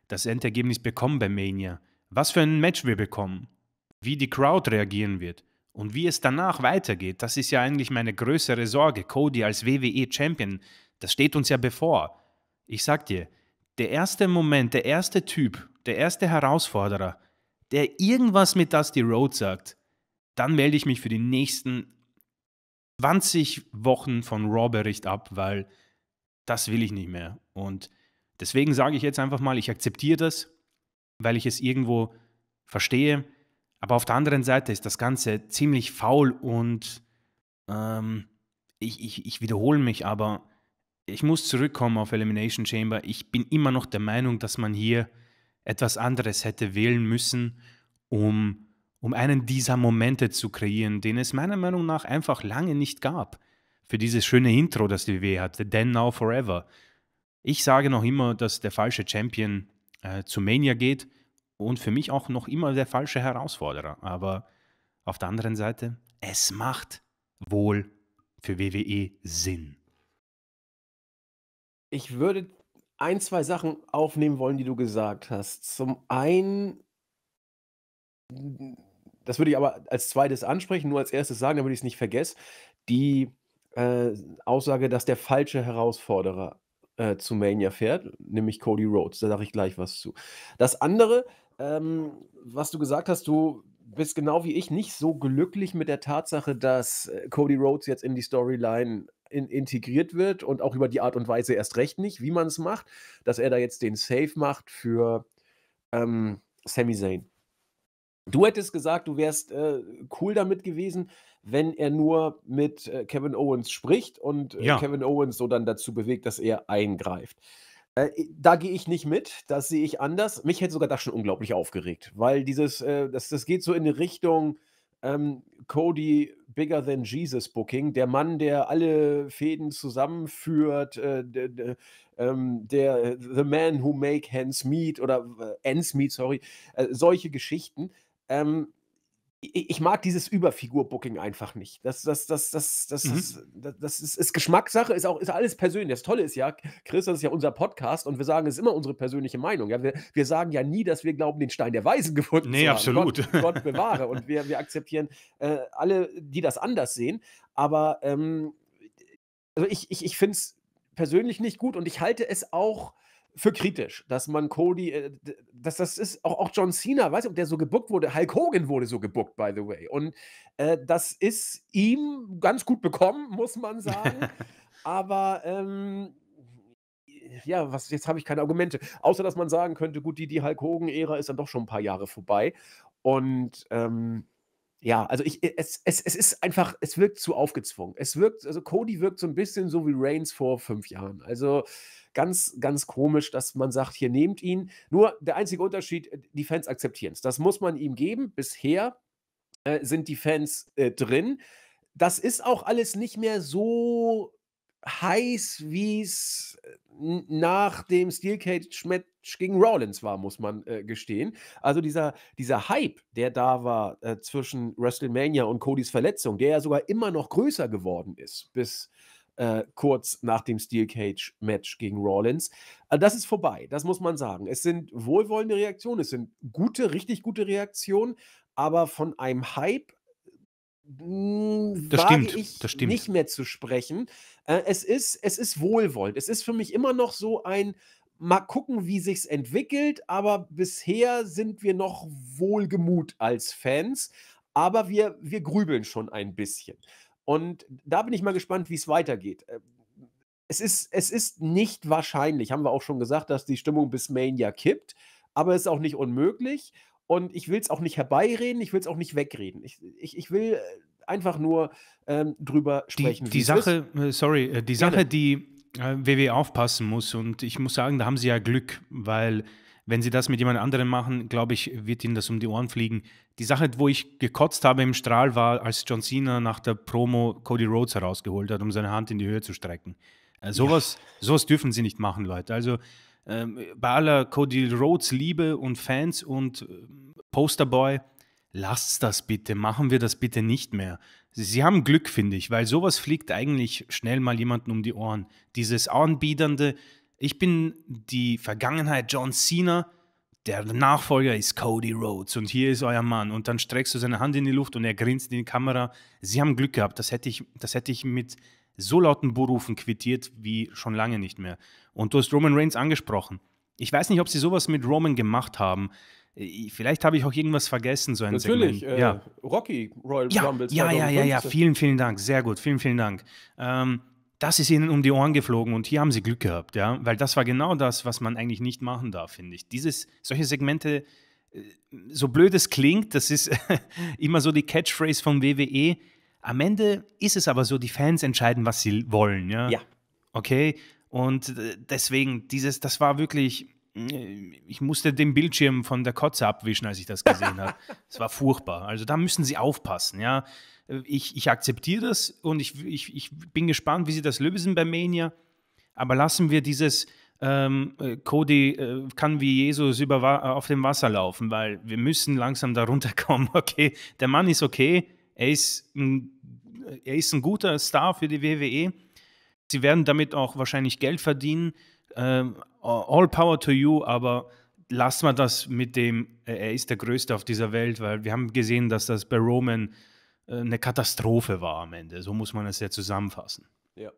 das Endergebnis bekommen bei Mania. Was für ein Match wir bekommen, wie die Crowd reagieren wird und wie es danach weitergeht, das ist ja eigentlich meine größere Sorge. Cody als WWE-Champion, das steht uns ja bevor. Ich sag dir, der erste Moment, der erste Typ, der erste Herausforderer, der irgendwas mit Dusty Road sagt, dann melde ich mich für die nächsten 20 Wochen von Raw-Bericht ab, weil das will ich nicht mehr. Und deswegen sage ich jetzt einfach mal, ich akzeptiere das, weil ich es irgendwo verstehe. Aber auf der anderen Seite ist das Ganze ziemlich faul und ähm, ich, ich, ich wiederhole mich, aber ich muss zurückkommen auf Elimination Chamber. Ich bin immer noch der Meinung, dass man hier etwas anderes hätte wählen müssen, um, um einen dieser Momente zu kreieren, den es meiner Meinung nach einfach lange nicht gab. Für dieses schöne Intro, das die WWE hatte, Then Now Forever. Ich sage noch immer, dass der falsche Champion äh, zu Mania geht und für mich auch noch immer der falsche Herausforderer. Aber auf der anderen Seite, es macht wohl für WWE Sinn ich würde ein, zwei Sachen aufnehmen wollen, die du gesagt hast. Zum einen, das würde ich aber als zweites ansprechen, nur als erstes sagen, damit ich es nicht vergesse, die äh, Aussage, dass der falsche Herausforderer äh, zu Mania fährt, nämlich Cody Rhodes. Da sage ich gleich was zu. Das andere, ähm, was du gesagt hast, du bist genau wie ich nicht so glücklich mit der Tatsache, dass äh, Cody Rhodes jetzt in die Storyline in, integriert wird und auch über die Art und Weise erst recht nicht, wie man es macht, dass er da jetzt den Save macht für ähm, Sami Zayn. Du hättest gesagt, du wärst äh, cool damit gewesen, wenn er nur mit äh, Kevin Owens spricht und äh, ja. Kevin Owens so dann dazu bewegt, dass er eingreift. Äh, da gehe ich nicht mit, das sehe ich anders. Mich hätte sogar das schon unglaublich aufgeregt, weil dieses, äh, das, das geht so in die Richtung ähm, Cody Bigger Than Jesus Booking, der Mann, der alle Fäden zusammenführt, äh, der, der, ähm, der, äh, The Man Who Make Hands Meet oder äh, Ends Meet, sorry, solche Geschichten. Ähm, ich mag dieses Überfigur-Booking einfach nicht. Das, das, das, das, das, mhm. ist, das, ist, ist, Geschmackssache, ist auch ist alles persönlich. Das Tolle ist ja, Chris, das ist ja unser Podcast und wir sagen, es ist immer unsere persönliche Meinung. Ja, wir, wir sagen ja nie, dass wir glauben, den Stein der Weisen <laughs> gefunden nee, zu haben. absolut. Gott, Gott, bewahre. Und wir, wir akzeptieren äh, alle, die das anders sehen. Aber ähm, also ich, ich, ich finde es persönlich nicht gut und ich halte es auch für kritisch, dass man Cody, äh, dass das ist, auch, auch John Cena, weiß ich, ob der so gebuckt wurde, Hulk Hogan wurde so gebuckt, by the way. Und äh, das ist ihm ganz gut bekommen, muss man <laughs> sagen. Aber ähm, ja, was, jetzt habe ich keine Argumente. Außer, dass man sagen könnte, gut, die, die Hulk Hogan-Ära ist dann doch schon ein paar Jahre vorbei. Und ähm, ja, also ich, äh, es, es, es ist einfach, es wirkt zu aufgezwungen. Es wirkt, also Cody wirkt so ein bisschen so wie Reigns vor fünf Jahren. Also Ganz, ganz komisch, dass man sagt, hier nehmt ihn. Nur der einzige Unterschied, äh, die Fans akzeptieren es. Das muss man ihm geben. Bisher äh, sind die Fans äh, drin. Das ist auch alles nicht mehr so heiß, wie es äh, nach dem Steel Cage Match gegen Rollins war, muss man äh, gestehen. Also dieser, dieser Hype, der da war äh, zwischen WrestleMania und Codys Verletzung, der ja sogar immer noch größer geworden ist, bis äh, kurz nach dem Steel Cage-Match gegen Rawlins. Also äh, das ist vorbei, das muss man sagen. Es sind wohlwollende Reaktionen, es sind gute, richtig gute Reaktionen, aber von einem Hype mm, das stimmt, ich das stimmt. nicht mehr zu sprechen. Äh, es, ist, es ist wohlwollend. Es ist für mich immer noch so ein Mal gucken, wie sich's entwickelt, aber bisher sind wir noch wohlgemut als Fans, aber wir, wir grübeln schon ein bisschen. Und da bin ich mal gespannt, wie es weitergeht. Äh, es ist, es ist nicht wahrscheinlich, haben wir auch schon gesagt, dass die Stimmung bis Mania kippt, aber es ist auch nicht unmöglich. Und ich will es auch nicht herbeireden, ich will es auch nicht wegreden. Ich, ich, ich will äh, einfach nur ähm, drüber sprechen. Die, äh, die Sache, ist. sorry, die Sache, Gerne. die äh, WW aufpassen muss, und ich muss sagen, da haben sie ja Glück, weil wenn sie das mit jemand anderem machen, glaube ich, wird ihnen das um die Ohren fliegen. Die Sache, wo ich gekotzt habe im Strahl, war, als John Cena nach der Promo Cody Rhodes herausgeholt hat, um seine Hand in die Höhe zu strecken. Äh, sowas, ja. sowas dürfen sie nicht machen, Leute. Also ähm, bei aller Cody Rhodes Liebe und Fans und äh, Posterboy, lasst das bitte, machen wir das bitte nicht mehr. Sie haben Glück, finde ich, weil sowas fliegt eigentlich schnell mal jemanden um die Ohren. Dieses Anbiedernde, ich bin die Vergangenheit John Cena, der Nachfolger ist Cody Rhodes und hier ist euer Mann. Und dann streckst du seine Hand in die Luft und er grinst in die Kamera. Sie haben Glück gehabt, das hätte ich, das hätte ich mit so lauten Berufen quittiert wie schon lange nicht mehr. Und du hast Roman Reigns angesprochen. Ich weiß nicht, ob sie sowas mit Roman gemacht haben. Äh, vielleicht habe ich auch irgendwas vergessen, so ein Natürlich, Segment. Äh, ja. Rocky Royal ja, Rumble. Ja, ja, ja, ja, vielen, vielen Dank. Sehr gut, vielen, vielen Dank. Ähm, das ist ihnen um die Ohren geflogen und hier haben sie Glück gehabt, ja, weil das war genau das, was man eigentlich nicht machen darf, finde ich. Dieses, solche Segmente, äh, so blöd es klingt, das ist <laughs> immer so die Catchphrase vom WWE. Am Ende ist es aber so, die Fans entscheiden, was sie wollen, ja. Ja. Okay. Und äh, deswegen, dieses, das war wirklich, äh, ich musste den Bildschirm von der Kotze abwischen, als ich das gesehen habe. <laughs> Es war furchtbar. Also da müssen sie aufpassen, ja ich, ich akzeptiere das und ich, ich, ich bin gespannt, wie sie das lösen bei Mania. Aber lassen wir dieses ähm, äh, Cody äh, kann wie Jesus über, äh, auf dem Wasser laufen, weil wir müssen langsam da runterkommen, <laughs> okay? Der Mann ist okay, er ist, ein, er ist ein guter Star für die WWE. Sie werden damit auch wahrscheinlich Geld verdienen. Ähm, all power to you, aber lass mal das mit dem, äh, er ist der Größte auf dieser Welt, weil wir haben gesehen, dass das bei Roman eine äh, Katastrophe war am Ende. So muss man es ja zusammenfassen. Ja.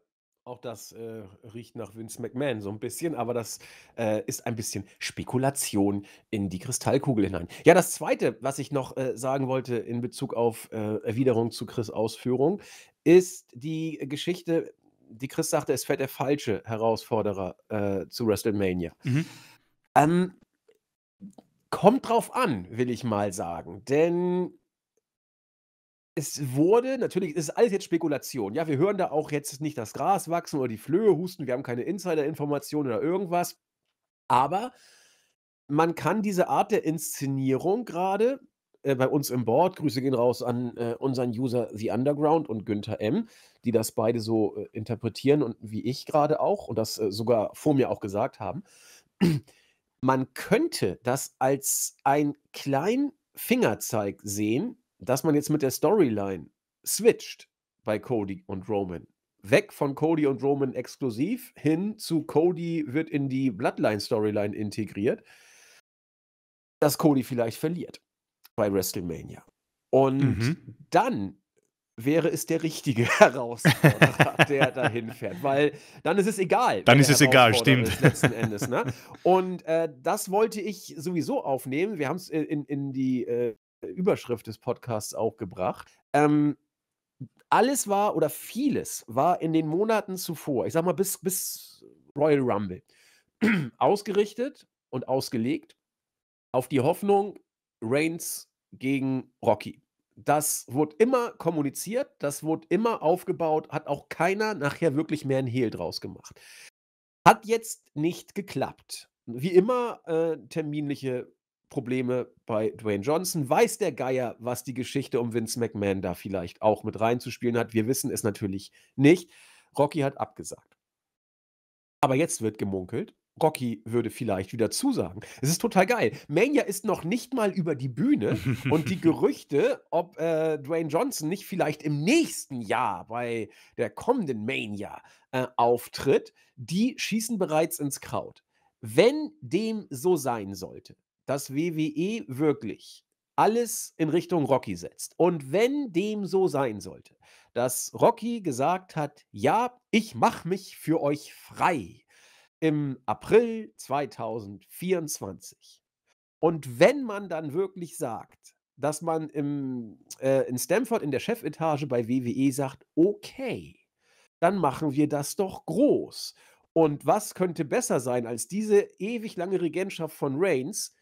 Auch das äh, riecht nach Vince McMahon so ein bisschen, aber das äh, ist ein bisschen Spekulation in die Kristallkugel hinein. Ja, das Zweite, was ich noch äh, sagen wollte in Bezug auf äh, Erwiderung zu Chris Ausführung, ist die Geschichte, die Chris sagte, es fährt der falsche Herausforderer äh, zu WrestleMania. Mhm. Ähm, kommt drauf an, will ich mal sagen, denn es wurde, natürlich ist alles jetzt Spekulation. Ja, wir hören da auch jetzt nicht das Gras wachsen oder die Flöhe husten, wir haben keine Insider-Informationen oder irgendwas. Aber man kann diese Art der Inszenierung gerade äh, bei uns im Board, Grüße gehen raus an äh, unseren User The Underground und Günther M., die das beide so äh, interpretieren und wie ich gerade auch und das äh, sogar vor mir auch gesagt haben. Man könnte das als ein kleinen Fingerzeig sehen, dass man jetzt mit der Storyline switcht bei Cody und Roman. Weg von Cody und Roman exklusiv hin zu Cody wird in die Bloodline-Storyline integriert, dass Cody vielleicht verliert bei WrestleMania. Und mhm. dann wäre es der richtige <laughs> Herausforderer, der dahin fährt, weil dann ist es egal. Dann ist es egal, stimmt. letzten Endes, ne? Und äh, das wollte ich sowieso aufnehmen. Wir haben es äh, in, in die äh, Überschrift des Podcasts auch gebracht. Ähm, alles war oder vieles war in den Monaten zuvor, ich sag mal bis, bis Royal Rumble, <clears throat> ausgerichtet und ausgelegt auf die Hoffnung Reigns gegen Rocky. Das wurde immer kommuniziert, das wurde immer aufgebaut, hat auch keiner nachher wirklich mehr einen Hehl draus gemacht. Hat jetzt nicht geklappt. Wie immer äh, terminliche Probleme bei Dwayne Johnson. Weiß der Geier, was die Geschichte um Vince McMahon da vielleicht auch mit reinzuspielen hat? Wir wissen es natürlich nicht. Rocky hat abgesagt. Aber jetzt wird gemunkelt, Rocky würde vielleicht wieder zusagen. Es ist total geil. Mania ist noch nicht mal über die Bühne und die <laughs> Gerüchte, ob äh, Dwayne Johnson nicht vielleicht im nächsten Jahr bei der kommenden Mania äh, auftritt, die schießen bereits ins Kraut. Wenn dem so sein sollte, dass WWE wirklich alles in Richtung Rocky setzt. Und wenn dem so sein sollte, dass Rocky gesagt hat, ja, ich mache mich für euch frei im April 2024. Und wenn man dann wirklich sagt, dass man im, äh, in Stanford in der Chefetage bei WWE sagt, okay, dann machen wir das doch groß. Und was könnte besser sein als diese ewig lange Regentschaft von Reigns,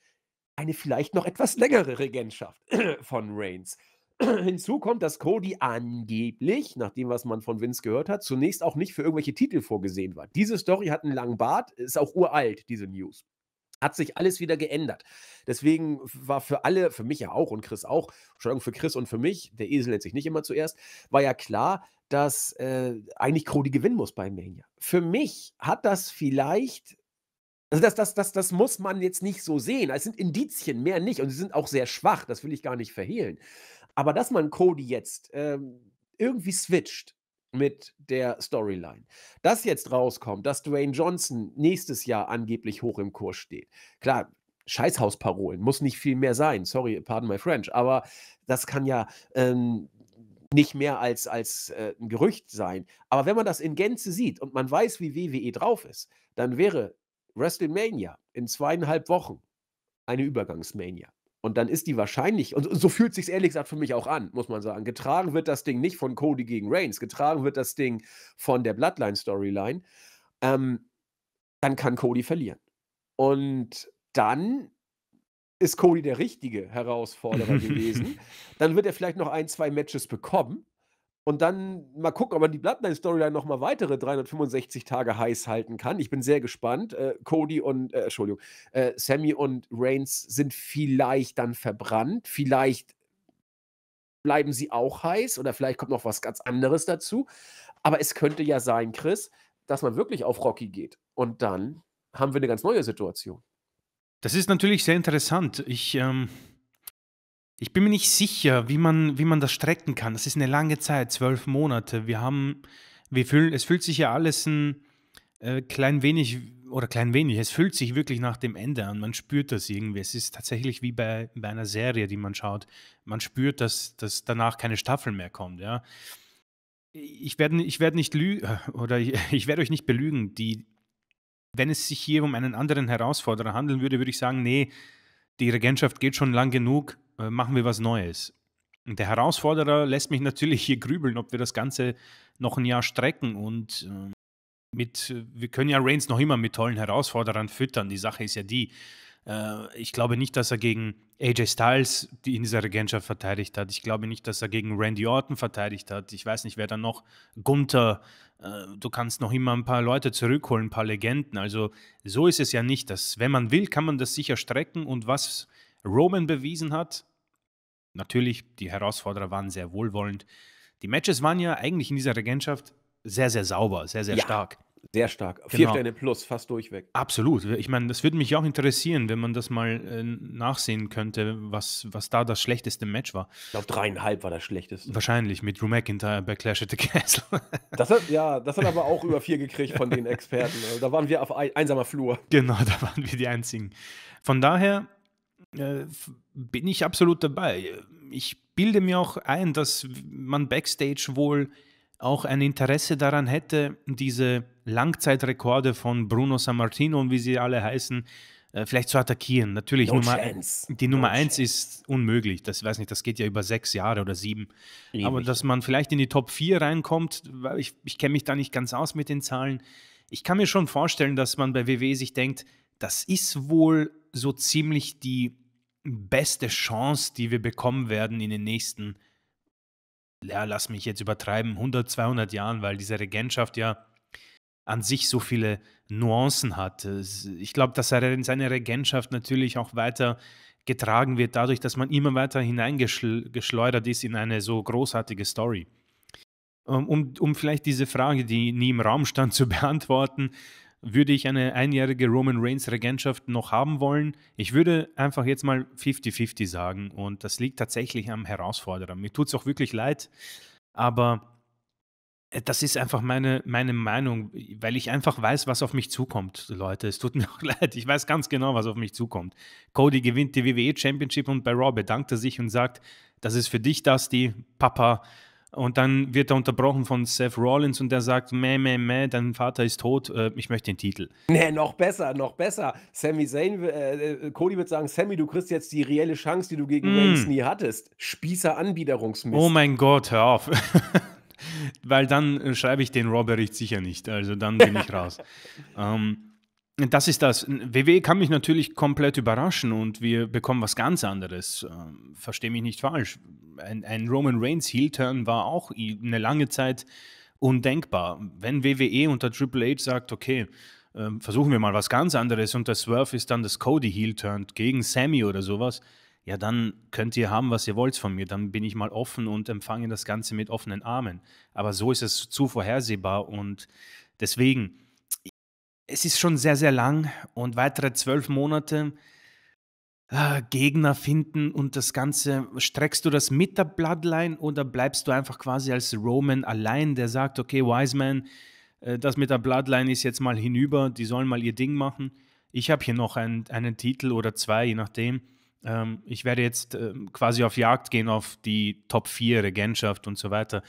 eine vielleicht noch etwas längere Regentschaft <clears throat> von Reigns. <clears throat> Hinzu kommt, dass Cody angeblich, nach dem, was man von Vince gehört hat, zunächst auch nicht für irgendwelche Titel vorgesehen war. Diese Story hat einen langen Bart, ist auch uralt, diese News. Hat sich alles wieder geändert. Deswegen war für alle, für mich ja auch und Chris auch, Entschuldigung, für Chris und für mich, der Esel nennt sich nicht immer zuerst, war ja klar, dass äh, eigentlich Cody gewinnen muss bei Mania. Für mich hat das vielleicht also das, das, das, das muss man jetzt nicht so sehen. Es sind Indizien, mehr nicht. Und sie sind auch sehr schwach, das will ich gar nicht verhehlen. Aber dass man Cody jetzt ähm, irgendwie switcht mit der Storyline, dass jetzt rauskommt, dass Dwayne Johnson nächstes Jahr angeblich hoch im Kurs steht. Klar, Scheißhausparolen, muss nicht viel mehr sein. Sorry, pardon my French. Aber das kann ja... Ähm, nicht mehr als, als äh, ein Gerücht sein. Aber wenn man das in Gänze sieht und man weiß, wie WWE drauf ist, dann wäre WrestleMania in zweieinhalb Wochen eine Übergangsmania. Und dann ist die wahrscheinlich, und so fühlt es sich ehrlich gesagt für mich auch an, muss man sagen. Getragen wird das Ding nicht von Cody gegen Reigns, getragen wird das Ding von der Bloodline-Storyline. Ähm, dann kann Cody verlieren. Und dann ist Cody der richtige Herausforderer <laughs> gewesen. Dann wird er vielleicht noch ein, zwei Matches bekommen. Und dann mal gucken, ob man die Bloodline-Storyline nochmal weitere 365 Tage heiß halten kann. Ich bin sehr gespannt. Äh, Cody und, äh, Entschuldigung, äh, Sammy und Reigns sind vielleicht dann verbrannt. Vielleicht bleiben sie auch heiß oder vielleicht kommt noch was ganz anderes dazu. Aber es könnte ja sein, Chris, dass man wirklich auf Rocky geht. Und dann haben wir eine ganz neue Situation. Das ist natürlich sehr interessant. Ich. Ähm ich bin mir nicht sicher, wie man, wie man das strecken kann. Das ist eine lange Zeit, zwölf Monate. Wir haben, wir fühlen, es fühlt sich ja alles ein äh, klein wenig oder klein wenig. Es fühlt sich wirklich nach dem Ende an. Man spürt das irgendwie. Es ist tatsächlich wie bei, bei einer Serie, die man schaut. Man spürt, dass, dass danach keine Staffel mehr kommt. Ja? Ich werde ich werd nicht lügen <laughs> oder ich, ich werde euch nicht belügen. Die, wenn es sich hier um einen anderen Herausforderer handeln würde, würde ich sagen, nee, die Regentschaft geht schon lang genug. Äh, machen wir was Neues. Und der Herausforderer lässt mich <laughs> natürlich hier grübeln, ob wir das Ganze noch ein Jahr strecken und äh, mit, wir können ja Reigns noch immer mit tollen Herausforderern füttern. Die Sache ist ja die, äh, ich glaube nicht, dass er gegen AJ Styles, die in dieser Regentschaft verteidigt hat. Ich glaube nicht, dass er gegen Randy Orton verteidigt hat. Ich weiß nicht, wer dann noch. Gunther, äh, du kannst noch immer ein paar Leute zurückholen, ein paar Legenden. Also so ist es ja nicht. Dass, wenn man will, kann man das sicher strecken und was Roman bewiesen hat. Natürlich, die Herausforderer waren sehr wohlwollend. Die Matches waren ja eigentlich in dieser Regentschaft sehr, sehr sauber, sehr, sehr ja, stark. Sehr stark. Vier genau. Sterne plus, fast durchweg. Absolut. Ich meine, das würde mich auch interessieren, wenn man das mal äh, nachsehen könnte, was, was da das schlechteste Match war. Ich glaube, dreieinhalb war das schlechteste. Wahrscheinlich mit Drew McIntyre bei Clash at the Castle. <laughs> Das hat, ja, das hat aber auch über vier gekriegt von den Experten. Also, da waren wir auf ein, einsamer Flur. Genau, <laughs> da waren wir die einzigen. Von daher, äh, bin ich absolut dabei. Ich bilde mir auch ein, dass man backstage wohl auch ein Interesse daran hätte, diese Langzeitrekorde von Bruno Sammartino und wie sie alle heißen, äh, vielleicht zu attackieren. Natürlich, no Nummer, die Nummer no eins chance. ist unmöglich. Das weiß nicht, das geht ja über sechs Jahre oder sieben. Lieb Aber dass man vielleicht in die Top 4 reinkommt, weil ich, ich kenne mich da nicht ganz aus mit den Zahlen. Ich kann mir schon vorstellen, dass man bei WW e sich denkt, das ist wohl so ziemlich die beste Chance, die wir bekommen werden in den nächsten, ja, lass mich jetzt übertreiben, 100, 200 Jahren, weil diese Regentschaft ja an sich so viele Nuancen hat. Ich glaube, dass er in seiner Regentschaft natürlich auch weiter getragen wird, dadurch, dass man immer weiter hineingeschleudert ist in eine so großartige Story. Ähm, um, um vielleicht diese Frage, die nie im Raum stand, <laughs> zu beantworten, würde ich eine einjährige Roman Reigns Regentschaft noch haben wollen? Ich würde einfach jetzt mal 50-50 sagen und das liegt tatsächlich am Herausforderer. Mir tut es auch wirklich leid, aber äh, das ist einfach meine, meine Meinung, weil ich einfach weiß, was auf mich zukommt, Leute. Es tut <laughs> mir auch leid. Ich weiß ganz genau, was auf mich zukommt. Cody gewinnt die WWE Championship und bei Raw bedankt er sich und sagt, das ist für dich das, die Papa. Und dann wird er unterbrochen von Seth Rollins und der sagt, meh, meh, meh, dein Vater ist tot, äh, ich möchte den Titel. Nee, noch besser, noch besser. Sammy Zayn, äh, äh, Cody wird sagen, Sammy, du kriegst jetzt die reelle Chance, die du gegen mm. Reigns nie hattest. Spießer Anbiederungsmist. Oh mein Gott, hör auf. <laughs> Weil dann äh, schreibe ich den Raw-Bericht sicher nicht. Also dann bin ich raus. <laughs> ähm, das ist das. WWE kann mich natürlich komplett überraschen und wir bekommen was ganz anderes. Ähm, Verstehe mich nicht falsch. Ein, ein Roman Reigns Heel-Turn war auch eine lange Zeit undenkbar. Wenn WWE unter Triple H sagt, okay, ähm, versuchen wir mal was ganz anderes und der Swerve ist dann das Cody Heel-Turn gegen Sammy oder sowas, ja, dann könnt ihr haben, was ihr wollt von mir. Dann bin ich mal offen und empfange das Ganze mit offenen Armen. Aber so ist es zu vorhersehbar und deswegen es ist schon sehr, sehr lang und weitere zwölf Monate äh, Gegner finden und das Ganze, streckst du das mit der Bloodline oder bleibst du einfach quasi als Roman allein, der sagt, okay, Wiseman, äh, das mit der Bloodline ist jetzt mal hinüber, die sollen mal ihr Ding machen. Ich habe hier noch einen, einen Titel oder zwei, je nachdem. Ähm, ich werde jetzt äh, quasi auf Jagd gehen auf die Top 4, Regentschaft und so weiter.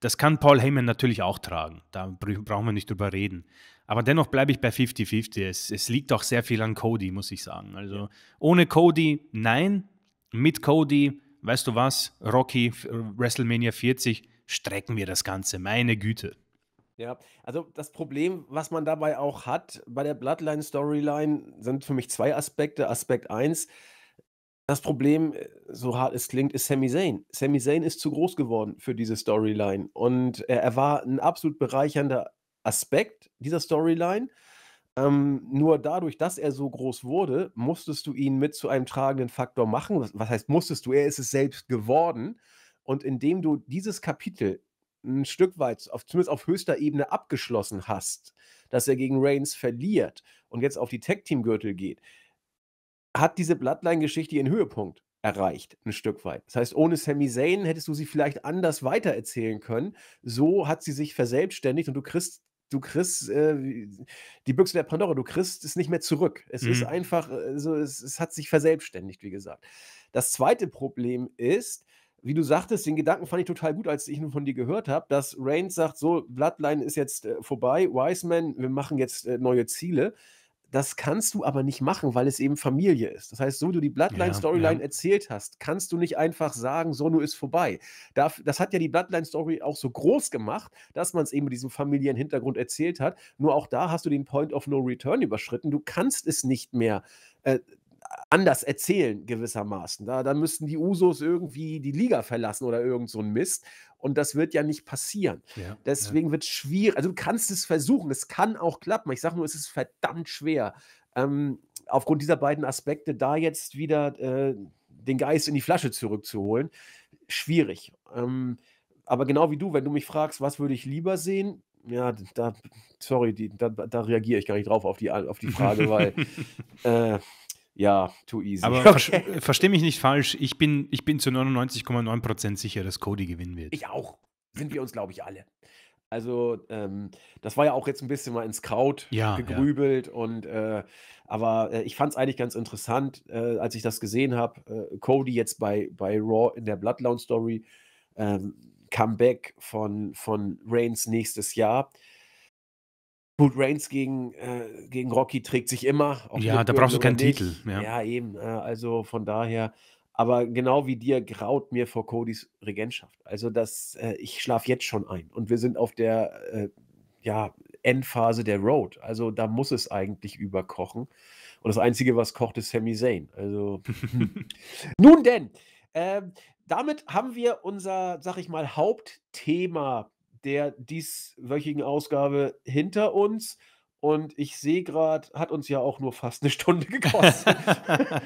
Das kann Paul Heyman natürlich auch tragen, da brauchen wir nicht drüber reden. Aber dennoch bleibe ich bei 50-50. Es, es, liegt auch sehr viel an Cody, muss ich sagen. Also ohne Cody, nein. Mit Cody, weißt du was, Rocky, WrestleMania 40, strecken wir das Ganze. Meine Güte. Ja, also das Problem, was man dabei auch hat bei der Bloodline-Storyline, sind für mich zwei Aspekte. Aspekt 1, das Problem, so hart es klingt, ist Sami Zayn. Sami Zayn ist zu groß geworden für diese Storyline und er, er war ein absolut bereichernder Aspekt dieser Storyline. Ähm, nur dadurch, dass er so groß wurde, musstest du ihn mit zu einem tragenden Faktor machen. Was, was heißt musstest du? Er ist es selbst geworden. Und indem du dieses Kapitel ein Stück weit, auf, zumindest auf höchster Ebene, abgeschlossen hast, dass er gegen Reigns verliert und jetzt auf die tech team gürtel geht, hat diese Bloodline-Geschichte ihren Höhepunkt erreicht, ein Stück weit. Das heißt, ohne Sami Zayn hättest du sie vielleicht anders weitererzählen können. So hat sie sich verselbstständigt und du kriegst du kriegst äh, die Büchse der Pandora, du kriegst es nicht mehr zurück. Es mhm. ist einfach, also es, es, hat sich verselbstständigt, wie gesagt. Das zweite Problem ist, wie du sagtest, den Gedanken fand ich total gut, als ich ihn von dir gehört habe, dass Reigns sagt, so, Bloodline ist jetzt äh, vorbei, Wiseman, wir machen jetzt äh, neue Ziele. Das kannst du aber nicht machen, weil es eben Familie ist. Das heißt, so du die Bloodline-Storyline ja, ja. erzählt hast, kannst du nicht einfach sagen, so ist vorbei. Das hat ja die Bloodline-Story auch so groß gemacht, dass man es eben mit diesem familiären Hintergrund erzählt hat. Nur auch da hast du den Point of No Return überschritten. Du kannst es nicht mehr. Äh, anders erzählen, gewissermaßen. Da, da müssten die Usos irgendwie die Liga verlassen oder irgend so ein Mist. Und das wird ja nicht passieren. Ja, Deswegen ja. wird es schwierig. Also du kannst es versuchen, es kann auch klappen. Ich sage nur, es ist verdammt schwer. Ähm, aufgrund dieser beiden Aspekte da jetzt wieder äh, den Geist in die Flasche zurückzuholen, schwierig. Ähm, aber genau wie du, wenn du mich fragst, was würde ich lieber sehen, ja, da, sorry, die, da, da reagiere ich gar nicht drauf auf die, auf die Frage, weil <laughs> äh, ja, too easy. Aber <laughs> okay. verstehe mich nicht falsch, ich bin, ich bin zu 99,9% sicher, dass Cody gewinnen wird. Ich auch. Sind wir uns, glaube ich, alle. Also, ähm, das war ja auch jetzt ein bisschen mal ins Kraut ja, gegrübelt. Ja. Und äh, aber äh, ich fand es eigentlich ganz interessant, äh, als ich das gesehen habe. Äh, Cody jetzt bei, bei Raw in der Bloodline Story, ähm, Comeback von, von Reigns nächstes Jahr. Gut, Reigns gegen, äh, gegen Rocky trägt sich immer. Ja, da brauchst du keinen nicht. Titel. Ja, ja eben. Äh, also von daher, aber genau wie dir graut mir vor Codys Regentschaft. Also das, äh, ich schlafe jetzt schon ein und wir sind auf der äh, ja, Endphase der Road. Also da muss es eigentlich überkochen. Und das Einzige, was kocht, ist Sami Zayn. Also hm. <laughs> nun denn, ähm, damit haben wir unser, sag ich mal, Hauptthema der dieswöchigen Ausgabe hinter uns. Und ich sehe gerade, hat uns ja auch nur fast eine Stunde gekostet. <laughs>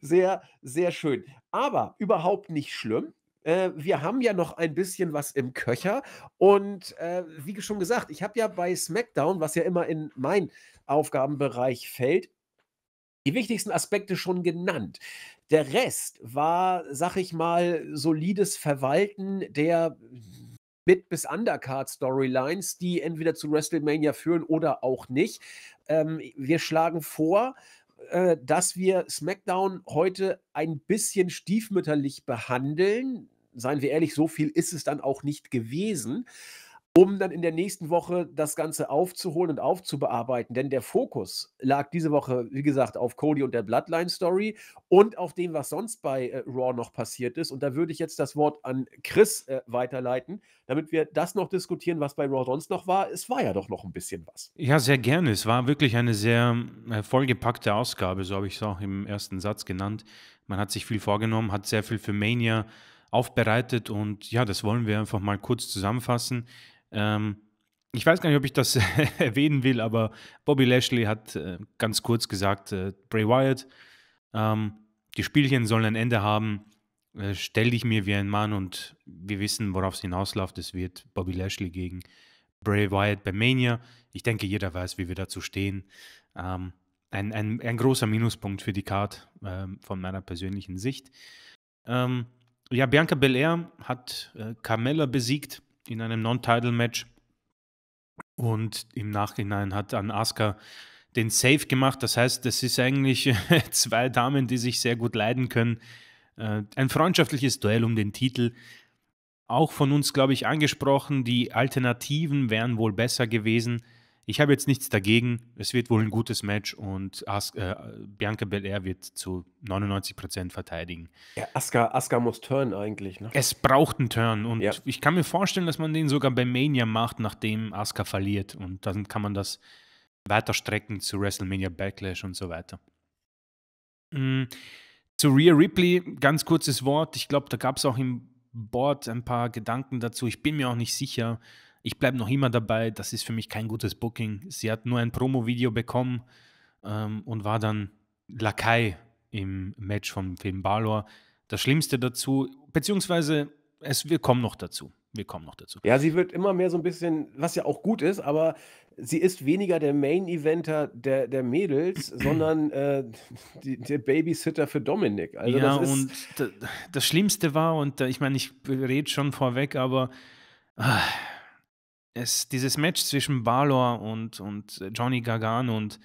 sehr, sehr schön. Aber überhaupt nicht schlimm. Äh, wir haben ja noch ein bisschen was im Köcher. Und äh, wie schon gesagt, ich habe ja bei SmackDown, was ja immer in meinen Aufgabenbereich fällt, die wichtigsten Aspekte schon genannt. Der Rest war, sag ich mal, solides Verwalten der Mid- bis Undercard-Storylines, die entweder zu WrestleMania führen oder auch nicht. Ähm, wir schlagen vor, äh, dass wir SmackDown heute ein bisschen stiefmütterlich behandeln. Seien wir ehrlich, so viel ist es dann auch nicht gewesen um dann in der nächsten Woche das Ganze aufzuholen und aufzubearbeiten. Denn der Fokus lag diese Woche, wie gesagt, auf Cody und der Bloodline-Story und auf dem, was sonst bei äh, Raw noch passiert ist. Und da würde ich jetzt das Wort an Chris äh, weiterleiten, damit wir das noch diskutieren, was bei Raw sonst noch war. Es war ja doch noch ein bisschen was. Ja, sehr gerne. Es war wirklich eine sehr äh, vollgepackte Ausgabe, so habe ich es auch im ersten Satz genannt. Man hat sich viel vorgenommen, hat sehr viel für Mania aufbereitet und ja, das wollen wir einfach mal kurz zusammenfassen. Ähm, ich weiß gar nicht, ob ich das <laughs> erwähnen will, aber Bobby Lashley hat äh, ganz kurz gesagt, äh, Bray Wyatt, ähm, die Spielchen sollen ein Ende haben. Äh, stell dich mir wie ein Mann und wir wissen, worauf es hinausläuft. Es wird Bobby Lashley gegen Bray Wyatt bei Mania. Ich denke, jeder weiß, wie wir dazu stehen. Ähm, ein, ein, ein, großer Minuspunkt für die Card ähm, von meiner persönlichen Sicht. Ähm, ja, Bianca Belair hat äh, Carmella besiegt in einem Non-Title-Match. Und im Nachhinein hat dann Asuka den Save gemacht. Das heißt, das ist eigentlich <laughs> zwei Damen, die sich sehr gut leiden können. Äh, ein freundschaftliches Duell um den Titel. Auch von uns, glaube ich, angesprochen. Die Alternativen wären wohl besser gewesen. Ich habe jetzt nichts dagegen. Es wird wohl ein gutes Match und As äh, Bianca Belair wird zu 99% verteidigen. Ja, Asuka, Asuka muss turn eigentlich. Ne? Es braucht einen Turn und ja. ich kann mir vorstellen, dass man den sogar bei Mania macht, nachdem Asuka verliert. Und dann kann man das weiter strecken zu WrestleMania Backlash und so weiter. Mhm. Zu Rhea Ripley, ganz kurzes Wort. Ich glaube, da gab es auch im Board ein paar Gedanken dazu. Ich bin mir auch nicht sicher. Ich bleibe noch immer dabei, das ist für mich kein gutes Booking. Sie hat nur ein Promo-Video bekommen ähm, und war dann Lakai im Match von Finn Balor. Das Schlimmste dazu, beziehungsweise es, wir kommen noch dazu. Wir kommen noch dazu. Ja, sie wird immer mehr so ein bisschen, was ja auch gut ist, aber sie ist weniger der Main-Eventer der, der Mädels, <clears throat> sondern äh, die, der Babysitter für Dominik. Also ja, das und das Schlimmste war, und äh, ich meine, ich rede schon vorweg, aber. Ah, es, dieses Match zwischen Balor und, und äh, Johnny Gargano und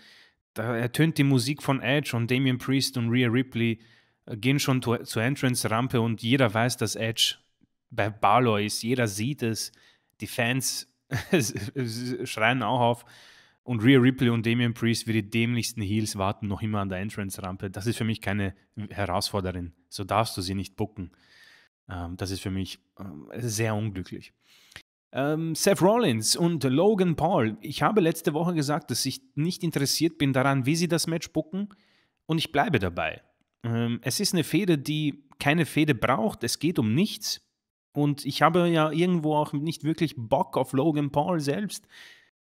da ertönt die Musik von Edge und Damien Priest und Rhea Ripley äh, gehen schon to, zur Entrance-Rampe und jeder weiß, dass Edge bei Balor ist. Jeder sieht es. Die Fans <laughs> schreien auch auf. Und Rhea Ripley und Damien Priest wie die dämlichsten Heels warten noch immer an der Entrance-Rampe. Das ist für mich keine Herausforderin. So darfst du sie nicht bucken. Ähm, das ist für mich ähm, sehr unglücklich. Ähm, Seth Rollins und Logan Paul. Ich habe letzte Woche gesagt, dass ich nicht interessiert bin daran, wie sie das Match bucken. Und ich bleibe dabei. Ähm, es ist eine Fehde, die keine Fehde braucht. Es geht um nichts. Und ich habe ja irgendwo auch nicht wirklich Bock auf Logan Paul selbst.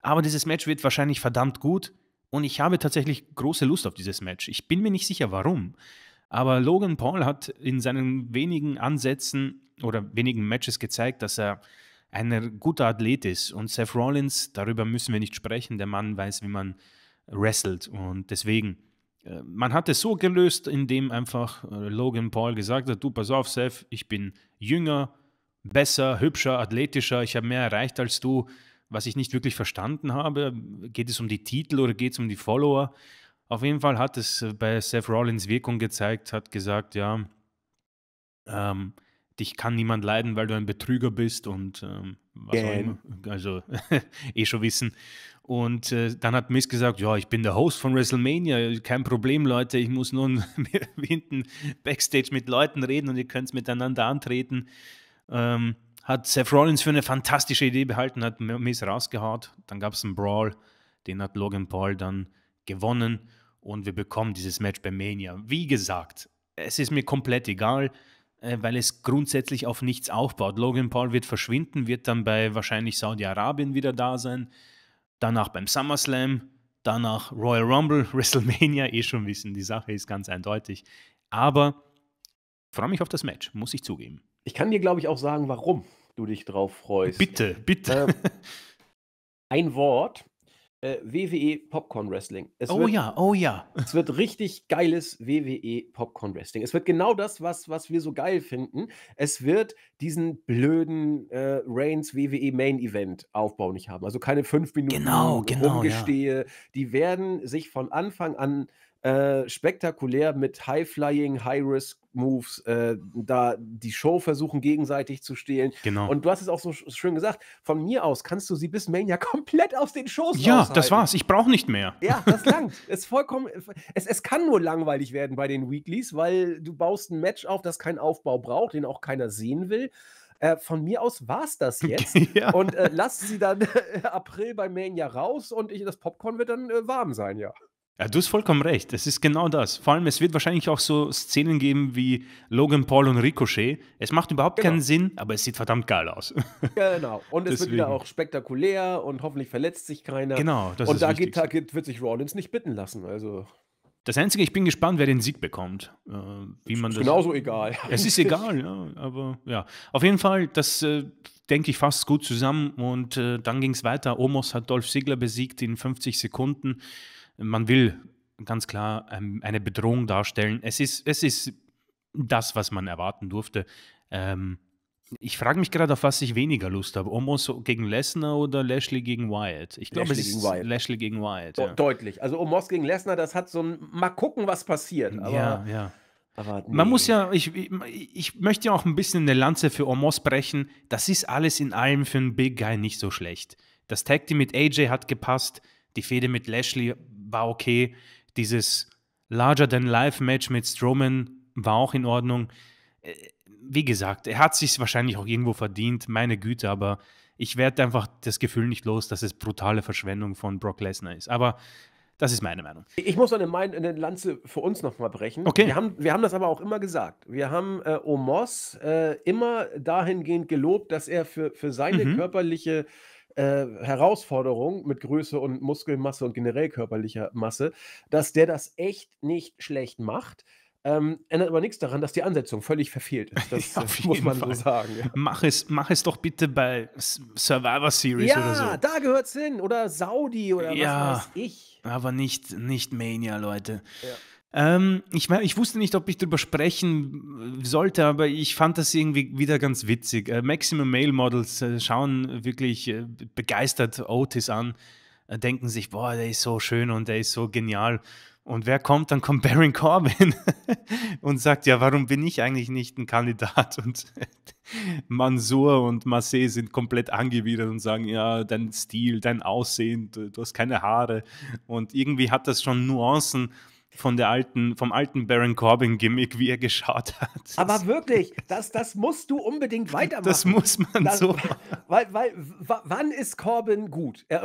Aber dieses Match wird wahrscheinlich verdammt gut. Und ich habe tatsächlich große Lust auf dieses Match. Ich bin mir nicht sicher, warum. Aber Logan Paul hat in seinen wenigen Ansätzen oder wenigen Matches gezeigt, dass er ein guter Athlet ist. Und Seth Rollins, darüber müssen wir nicht sprechen, der Mann weiß, wie man wrestelt. Und deswegen, äh, man hat es so gelöst, indem einfach äh, Logan Paul gesagt hat, du, pass auf, Seth, ich bin jünger, besser, hübscher, athletischer, ich habe mehr erreicht als du. Was ich nicht wirklich verstanden habe, geht es um die Titel oder geht es um die Follower? Auf jeden Fall hat es äh, bei Seth Rollins Wirkung gezeigt, hat gesagt, ja, ähm, dich kann niemand leiden, weil du ein Betrüger bist und ähm, was auch immer. Also <laughs> eh schon wissen. Und äh, dann hat Miss gesagt, ja, ich bin der Host von WrestleMania, kein Problem, Leute, ich muss nun <laughs> hinten backstage mit Leuten reden und ihr könnt es miteinander antreten. Ähm, hat Seth Rollins für eine fantastische Idee behalten, hat Miss rausgehaut. Dann gab es einen Brawl, den hat Logan Paul dann gewonnen und wir bekommen dieses Match bei Mania. Wie gesagt, es ist mir komplett egal. Äh, weil es grundsätzlich auf nichts aufbaut. Logan Paul wird verschwinden, wird dann bei wahrscheinlich Saudi-Arabien wieder da sein, danach beim SummerSlam, danach Royal Rumble, <laughs> WrestleMania, eh schon wissen, die Sache ist ganz eindeutig. Aber freue mich auf das Match, muss ich zugeben. Ich kann dir, glaube ich, auch sagen, warum du dich drauf freust. Bitte, bitte. Ähm, <laughs> ein Wort, äh, WWE Popcorn Wrestling. Es oh wird, ja, oh ja. Es wird richtig geiles WWE Popcorn Wrestling. Es wird genau das, was, was wir so geil finden. Es wird diesen blöden äh, Reigns WWE Main Event Aufbau nicht haben. Also keine fünf Minuten genau, genau, rumgestehe. Ja. Die werden sich von Anfang an äh, spektakulär mit High-Flying, High-Risk-Moves äh, da die Show versuchen gegenseitig zu stehlen. Genau. Und du hast es auch so schön gesagt, von mir aus kannst du sie bis Mania <laughs> komplett aus den Shows Ja, raushalten. das war's. Ich brauche nicht mehr. Ja, das <laughs> langt. es, vollkommen, es, es kann nur langweilig werden bei den Weeklies, weil du baust ein Match auf, das keinen Aufbau braucht, den auch keiner sehen will. Äh, von mir aus war's das <laughs> jetzt. ja. Und äh, lassen sie dann äh, April bei Mania raus und ich, das Popcorn wird dann äh, warm sein, ja. Ja, du hast vollkommen recht. Es ist genau das. Vor allem, es wird wahrscheinlich auch so Szenen geben wie Logan Paul und Ricochet. Es macht überhaupt genau. keinen Sinn, aber es sieht verdammt geil aus. <laughs> Genau. Und es Deswegen. wird wieder auch spektakulär und hoffentlich verletzt sich keiner. Genau, das und ist da geht, da geht, wird sich Rollins nicht bitten lassen. Also. Das Einzige, ich bin gespannt, wer den Sieg bekommt. Äh, wie man ist das genauso egal. <laughs> Es ist egal, ja, aber ja. Auf jeden Fall, das äh, denke ich, fast gut zusammen. Und äh, dann ging es weiter. Omos hat Dolph Ziggler besiegt in 50 Sekunden man will ganz klar ähm, eine Bedrohung darstellen. Es ist, es ist das, was man erwarten durfte. Ähm, ich frage mich gerade, auf was ich weniger Lust habe. Omos gegen Lesnar oder Lashley gegen Wyatt? Ich glaube, es ist Wyatt. Lashley gegen Wyatt. De ja. Deutlich. Also Omos gegen Lesnar, das hat so ein Mal gucken, was passiert. ja, ja. Nee. Man muss ja, ich, ich möchte ja auch ein bisschen eine Lanze für Omos brechen. Das ist alles in allem für einen Big Guy nicht so schlecht. Das Tag Team mit AJ hat gepasst. Die Fehde mit Lashley war okay. Dieses Larger-than-Life-Match mit Strowman war auch in Ordnung. Äh, wie gesagt, er hat sich wahrscheinlich auch irgendwo verdient, meine Güte, aber ich werde einfach das Gefühl nicht los, dass es brutale Verschwendung von Brock Lesnar ist. Aber das ist meine Meinung. Ich muss eine, mein eine Lanze für uns nochmal brechen. Okay. Wir haben, wir haben das aber auch immer gesagt. Wir haben äh, Omos äh, immer dahingehend gelobt, dass er für, für seine mhm. körperliche äh, Herausforderung mit Größe und Muskelmasse und generell körperlicher Masse, dass der das echt nicht schlecht macht. Ähm, ändert aber nichts daran, dass die Ansetzung völlig verfehlt ist. <laughs> Das, ja, muss man Fall. so sagen. Ja. Mach, es, mach es doch bitte bei Survivor Series ja, oder so. Ja, da gehört's hin. Oder Saudi oder was weiß ich. Aber nicht, nicht Mania, Leute. Ja. Ähm, ich, mein, ich wusste nicht, ob ich darüber sprechen äh, sollte, aber ich fand das irgendwie wieder ganz witzig. Äh, Maximum Male Models äh, schauen wirklich äh, begeistert Otis an, äh, denken sich, boah, der ist so schön und der ist so genial. Und wer kommt, dann kommt Baron Corbin <laughs> und sagt, ja, warum bin ich eigentlich nicht ein Kandidat? Und <laughs> Mansour und Marseille sind komplett angewidert und sagen, ja, dein Stil, dein Aussehen, du, du hast keine Haare. Und irgendwie hat das schon Nuancen, von der alten, vom alten Baron Corbin-Gimmick, wie er geschaut hat. Aber wirklich, das, das musst du unbedingt weitermachen. Das muss man das, so. Weil, weil, wann ist Corbin gut? Äh,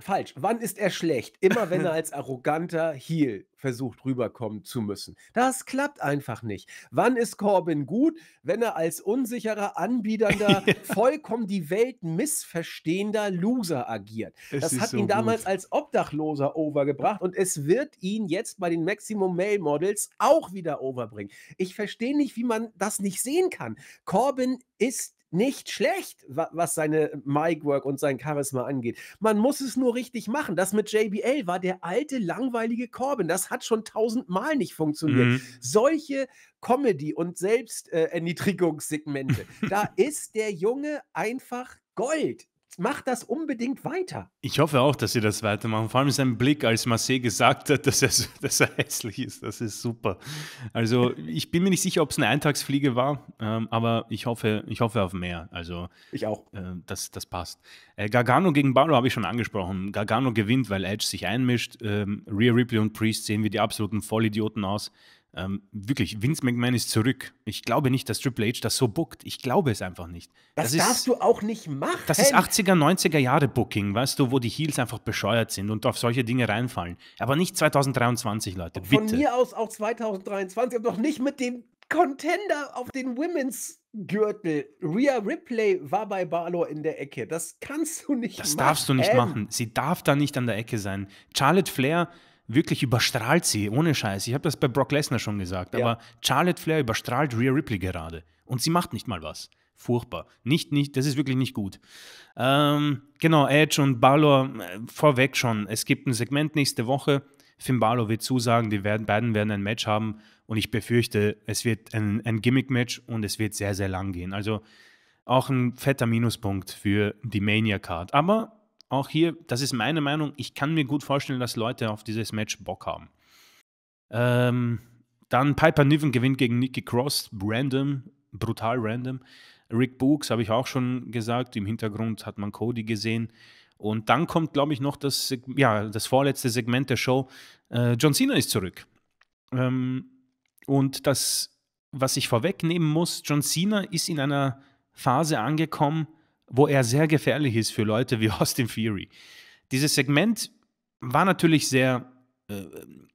falsch. Wann ist er schlecht? Immer wenn er als arroganter Heel versucht rüberkommen zu müssen. Das klappt einfach nicht. Wann ist Corbyn gut, wenn er als unsicherer, anbiedernder, <laughs> vollkommen die Welt missverstehender Loser agiert? Es das hat so ihn gut. damals als Obdachloser overgebracht und es wird ihn jetzt bei den Maximum Male Models auch wieder overbringen. Ich verstehe nicht, wie man das nicht sehen kann. Corbyn ist nicht schlecht, was seine äh, Mic-Work und sein Charisma angeht. Man muss es nur richtig machen. Das mit JBL war der alte, langweilige Corbin. Das hat schon tausendmal nicht funktioniert. Mhm. Solche Comedy- und Selbsterniedrigungssegmente, äh, <laughs> da ist der Junge einfach Gold macht das unbedingt weiter. Ich hoffe auch, dass sie das weitermachen. Vor allem sein Blick, als Marseille gesagt hat, dass er, <laughs> dass er hässlich ist. Das ist super. Also, ich bin mir nicht sicher, ob es eine Eintagsfliege war, ähm, aber ich hoffe, ich hoffe auf mehr. Also, ich auch. Äh, das, das passt. Äh, Gargano gegen Barlow habe ich schon angesprochen. Gargano gewinnt, weil Edge sich einmischt. Ähm, Rhea Ripley und Priest sehen wie die absoluten Vollidioten aus. Ähm, wirklich, Vince McMahon ist zurück. Ich glaube nicht, dass Triple H das so bookt. Ich glaube es einfach nicht. Das, das ist, darfst du auch nicht machen. Das ist 80er, 90er Jahre Booking, weißt du, wo die Heels einfach bescheuert sind und auf solche Dinge reinfallen. Aber nicht 2023, Leute, bitte. Von mir aus auch 2023, aber doch nicht mit dem Contender auf den Women's Gürtel. Rhea Ripley war bei Barlow in der Ecke. Das kannst du nicht das machen. Das darfst du nicht machen. Sie darf da nicht an der Ecke sein. Charlotte Flair wirklich überstrahlt sie, ohne Scheiß. Ich habe das bei Brock Lesnar schon gesagt, ja. aber Charlotte Flair überstrahlt Rhea Ripley gerade. Und sie macht nicht mal was. Furchtbar. Nicht, nicht, das ist wirklich nicht gut. Ähm, genau, Edge und Balor äh, vorweg schon. Es gibt ein Segment nächste Woche. Finn Balor wird zusagen, die werden, beiden werden ein Match haben und ich befürchte, es wird ein, ein Gimmick-Match und es wird sehr, sehr lang gehen. Also auch ein fetter Minuspunkt für die Mania-Card. Aber auch hier, das ist meine Meinung, ich kann mir gut vorstellen, dass Leute auf dieses Match Bock haben. Ähm, dann Piper Niven gewinnt gegen Nikki Cross, random, brutal random. Rick Books habe ich auch schon gesagt, im Hintergrund hat man Cody gesehen. Und dann kommt, glaube ich, noch das, ja, das vorletzte Segment der Show. Äh, John Cena ist zurück. Ähm, und das, was ich vorwegnehmen muss, John Cena ist in einer Phase angekommen, wo er sehr gefährlich ist für Leute wie <laughs> Austin Fury. Dieses Segment war natürlich sehr äh,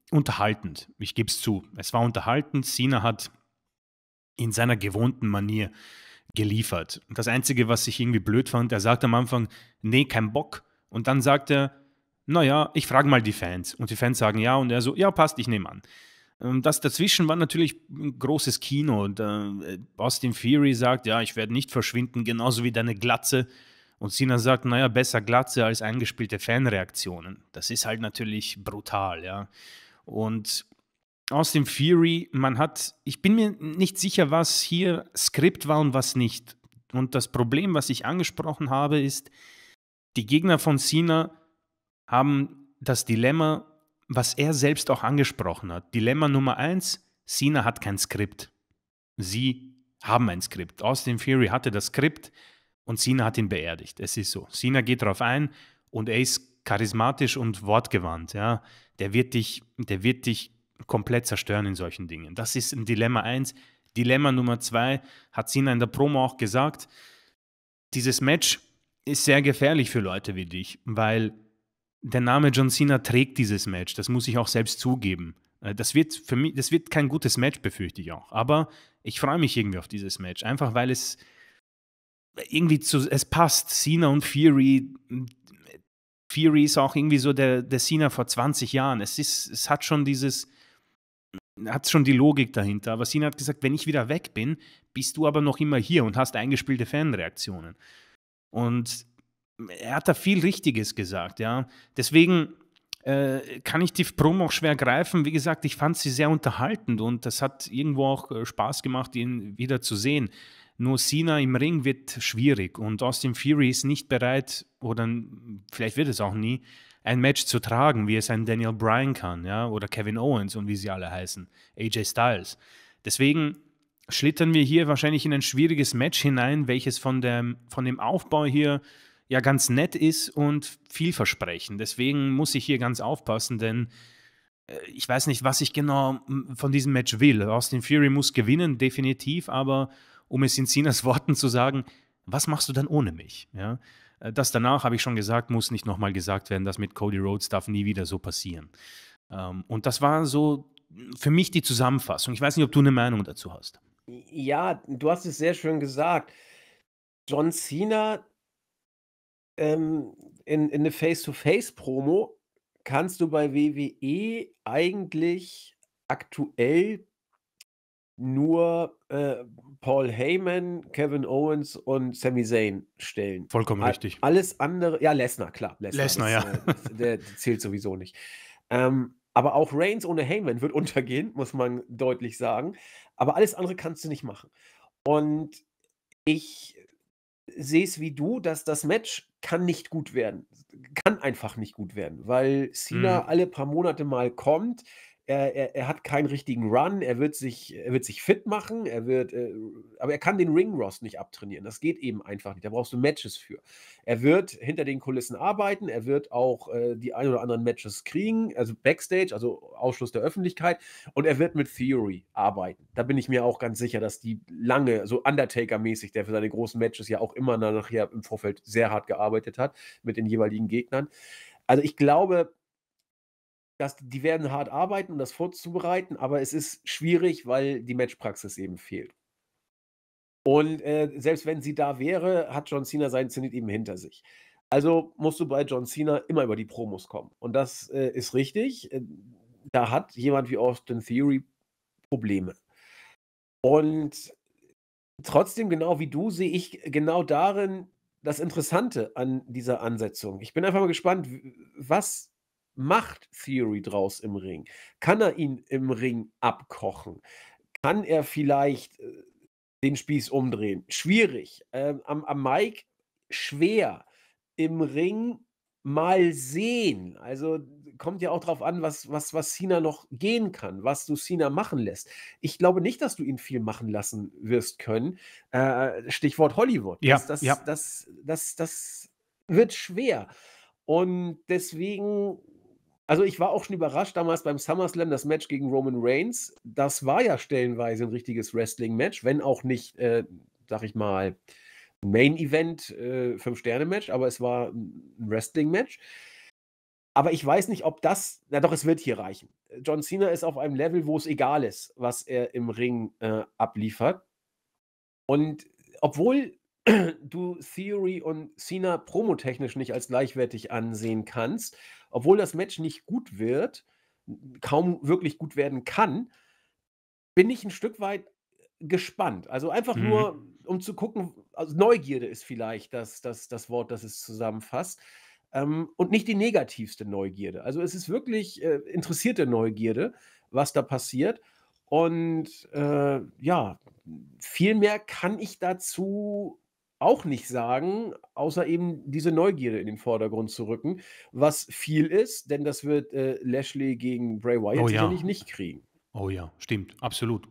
unterhaltend, ich gebe es zu. Es war unterhaltend. Cena hat in seiner gewohnten Manier geliefert. Das Einzige, was ich irgendwie blöd fand, er sagt am Anfang, nee, kein Bock. Und dann sagt er, naja, ich frage mal die Fans. Und die Fans sagen ja und er so, ja, passt, ich nehme an. Ähm, das dazwischen war natürlich ein großes Kino. Äh, Austin Fury sagt, ja, ich werde nicht verschwinden, genauso wie deine Glatze. Und Sina sagt, naja, besser Glatze als eingespielte Fanreaktionen. Das ist halt natürlich brutal, ja. Und Austin Fury, man hat, ich bin mir nicht sicher, was hier Skript war und was nicht. Und das Problem, was ich angesprochen habe, ist, die Gegner von Sina haben das Dilemma, was er selbst auch angesprochen hat. Dilemma Nummer eins: Sina hat kein Skript. Sie haben ein Skript. Austin Fury hatte das Skript und Sina hat ihn beerdigt. Es ist so. Sina geht darauf ein und er ist charismatisch und wortgewandt. Ja? Der, wird dich, der wird dich komplett zerstören in solchen Dingen. Das ist ein Dilemma eins. Dilemma Nummer zwei hat Sina in der Promo auch gesagt. Dieses Match ist sehr gefährlich für Leute wie dich, weil der Name John Cena trägt dieses Match. Das muss ich auch selbst zugeben. Äh, das wird für mich, das wird kein gutes Match, befürchte ich auch. Aber ich freue mich irgendwie auf dieses Match. Einfach weil es irgendwie zu, es passt. Cena und Fury. Fury ist auch irgendwie so der, der Cena vor 20 Jahren. Es ist, es hat schon dieses, hat schon die Logik dahinter. Aber Cena hat gesagt, wenn ich wieder weg bin, bist du aber noch immer hier und hast eingespielte Fanreaktionen. Und er hat da viel Richtiges gesagt, ja. Deswegen äh, kann ich die Promo auch schwer greifen. Wie gesagt, ich fand sie sehr unterhaltend und das hat irgendwo auch äh, Spaß gemacht, ihn wieder zu sehen. Nur Cena im Ring wird schwierig und Austin Fury ist nicht bereit oder vielleicht wird es auch nie, ein Match zu tragen, wie es ein Daniel Bryan kann, ja, oder Kevin Owens und wie sie alle heißen, AJ Styles. Deswegen schlittern wir hier wahrscheinlich in ein schwieriges Match hinein, welches von dem, von dem Aufbau hier ja ganz nett ist und vielversprechend. Deswegen muss ich hier ganz aufpassen, denn äh, ich weiß nicht, was ich genau von diesem Match will. Austin Fury muss gewinnen, definitiv, aber um es in Sinas <laughs> Worten zu sagen, was machst du dann ohne mich? Ja? Äh, das danach, habe ich schon gesagt, muss nicht nochmal gesagt werden, das mit Cody Rhodes darf nie wieder so passieren. Ähm, und das war so für mich die Zusammenfassung. Ich weiß nicht, ob du eine Meinung dazu hast. Ja, du hast es sehr schön gesagt. John Cena ähm, in, in eine Face-to-Face-Promo kannst du bei WWE eigentlich aktuell nur äh, Paul Heyman, Kevin Owens und Sami Zayn stellen. Vollkommen A richtig. Alles andere, ja, Lesnar, klar. Lesnar, ja. Äh, der, der zählt sowieso nicht. Ähm, aber auch Reigns ohne Heyman wird <laughs> untergehen, muss man deutlich sagen. Aber alles andere kannst du nicht machen. Und ich sehe es wie du, dass das Match kann nicht gut werden. Kann einfach nicht gut werden, weil Cena mhm. alle paar Monate mal kommt, er, er, er, hat keinen richtigen Run, er wird sich, er wird sich fit machen, er wird, äh, aber er kann den Ring Ross nicht abtrainieren. Das geht eben einfach nicht. Da brauchst du Matches für. Er wird hinter den Kulissen arbeiten, er wird auch äh, die ein oder anderen Matches kriegen, also Backstage, also Ausschluss der Öffentlichkeit, und er wird mit Theory arbeiten. Da bin ich mir auch ganz sicher, dass die lange, so Undertaker-mäßig, der für seine großen Matches ja auch immer nachher im Vorfeld sehr hart gearbeitet hat mit den jeweiligen Gegnern. Also ich glaube, dass die werden hart arbeiten, um das vorzubereiten, aber es ist schwierig, weil die Matchpraxis eben fehlt. Und äh, selbst wenn sie da wäre, hat John Cena seinen Zenit eben hinter sich. Also musst du bei John Cena immer über die Promos kommen. Und das äh, ist richtig. Äh, da hat jemand wie Austin Theory Probleme. Und trotzdem, genau wie du, sehe ich genau darin das Interessante an dieser Ansetzung. Ich bin einfach mal gespannt, was macht Theory draus im Ring? Kann er ihn im Ring abkochen? Kann er vielleicht äh, den Spieß umdrehen? Schwierig. Ähm, am, am Mike schwer. Im Ring mal sehen. Also kommt ja auch darauf an, was, was, was Cena noch gehen kann, was du Cena machen lässt. Ich glaube nicht, dass du ihn viel machen lassen wirst können. Äh, Stichwort Hollywood. Ja, das, das, ja. Das, das, das, das wird schwer. Und deswegen also ich war auch schon überrascht damals beim SummerSlam, das Match gegen Roman Reigns. Das war ja stellenweise ein richtiges Wrestling-Match, wenn auch nicht, äh, sag ich mal, Main-Event, äh, Fünf-Sterne-Match, aber es war ein Wrestling-Match. Aber ich weiß nicht, ob das, na doch, es wird hier reichen. John Cena ist auf einem Level, wo es egal ist, was er im Ring äh, abliefert. Und obwohl <clears throat> du Theory und Cena promotechnisch nicht als gleichwertig ansehen kannst, obwohl das Match nicht gut wird, kaum wirklich gut werden kann, bin ich ein Stück weit gespannt. Also einfach mhm. nur, um zu gucken, also Neugierde ist vielleicht das, das, das Wort, das es zusammenfasst. Ähm, und nicht die negativste Neugierde. Also es ist wirklich äh, interessierte Neugierde, was da passiert. Und äh, ja, viel mehr kann ich dazu auch nicht sagen, außer eben diese Neugierde in den Vordergrund zu rücken, was viel ist, denn das wird äh, Lashley gegen Bray Wyatt oh, sicherlich ja. nicht kriegen. Oh ja, stimmt, absolut.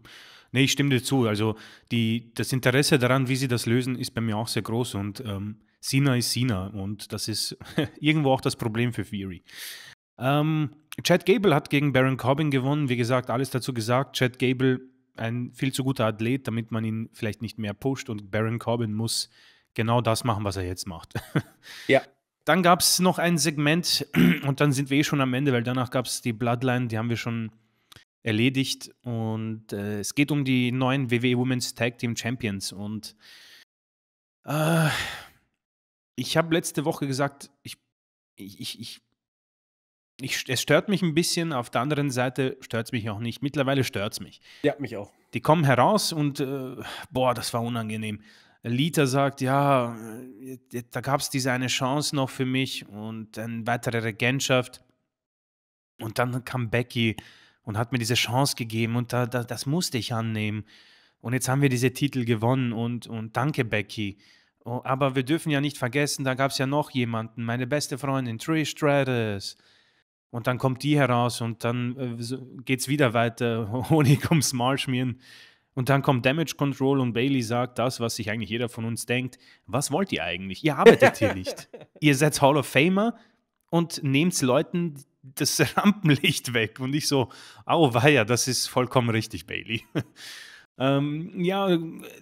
Nee, ich stimme dir zu. Also die, das Interesse daran, wie sie das lösen, ist bei mir auch sehr groß und ähm, Sina ist Sina und das ist <laughs> irgendwo auch das Problem für Fury. Ähm, Chad Gable hat gegen Baron Corbin gewonnen. Wie gesagt, alles dazu gesagt. Chad Gable ein viel zu guter Athlet, damit man ihn vielleicht nicht mehr pusht und Baron Corbin muss genau das machen, was er jetzt macht. <laughs> ja. Dann gab es noch ein Segment <clears throat> und dann sind wir eh schon am Ende, weil danach gab es die Bloodline, die haben wir schon erledigt und äh, es geht um die neuen WWE Women's Tag Team Champions und äh, ich habe letzte Woche gesagt, ich, ich, ich, ich, es stört mich ein bisschen, auf der anderen Seite stört es mich auch nicht. Mittlerweile stört es mich. Ja, mich auch. Die kommen heraus und äh, boah, das war unangenehm. Lita sagt, ja, äh, da gab es diese eine Chance noch für mich und eine weitere Regentschaft. Und dann kam Becky und hat mir diese Chance gegeben und da, da, das musste ich annehmen. Und jetzt haben wir diese Titel gewonnen und, und danke, Becky. Oh, aber wir dürfen ja nicht vergessen, da gab es ja noch jemanden, meine beste Freundin Trish Stratus. Und dann kommt die heraus und dann äh, es wieder weiter, Honig <laughs> ums Maul schmieren. Und dann kommt Damage Control und Bailey sagt das, was sich eigentlich jeder von uns denkt. Was wollt ihr eigentlich? Ihr arbeitet hier nicht. <laughs> Ihr seid Hall of Famer und nehmt Leuten das <laughs> Rampenlicht weg. Und ich so, auweia, das ist vollkommen richtig, Bailey. Ähm, ja,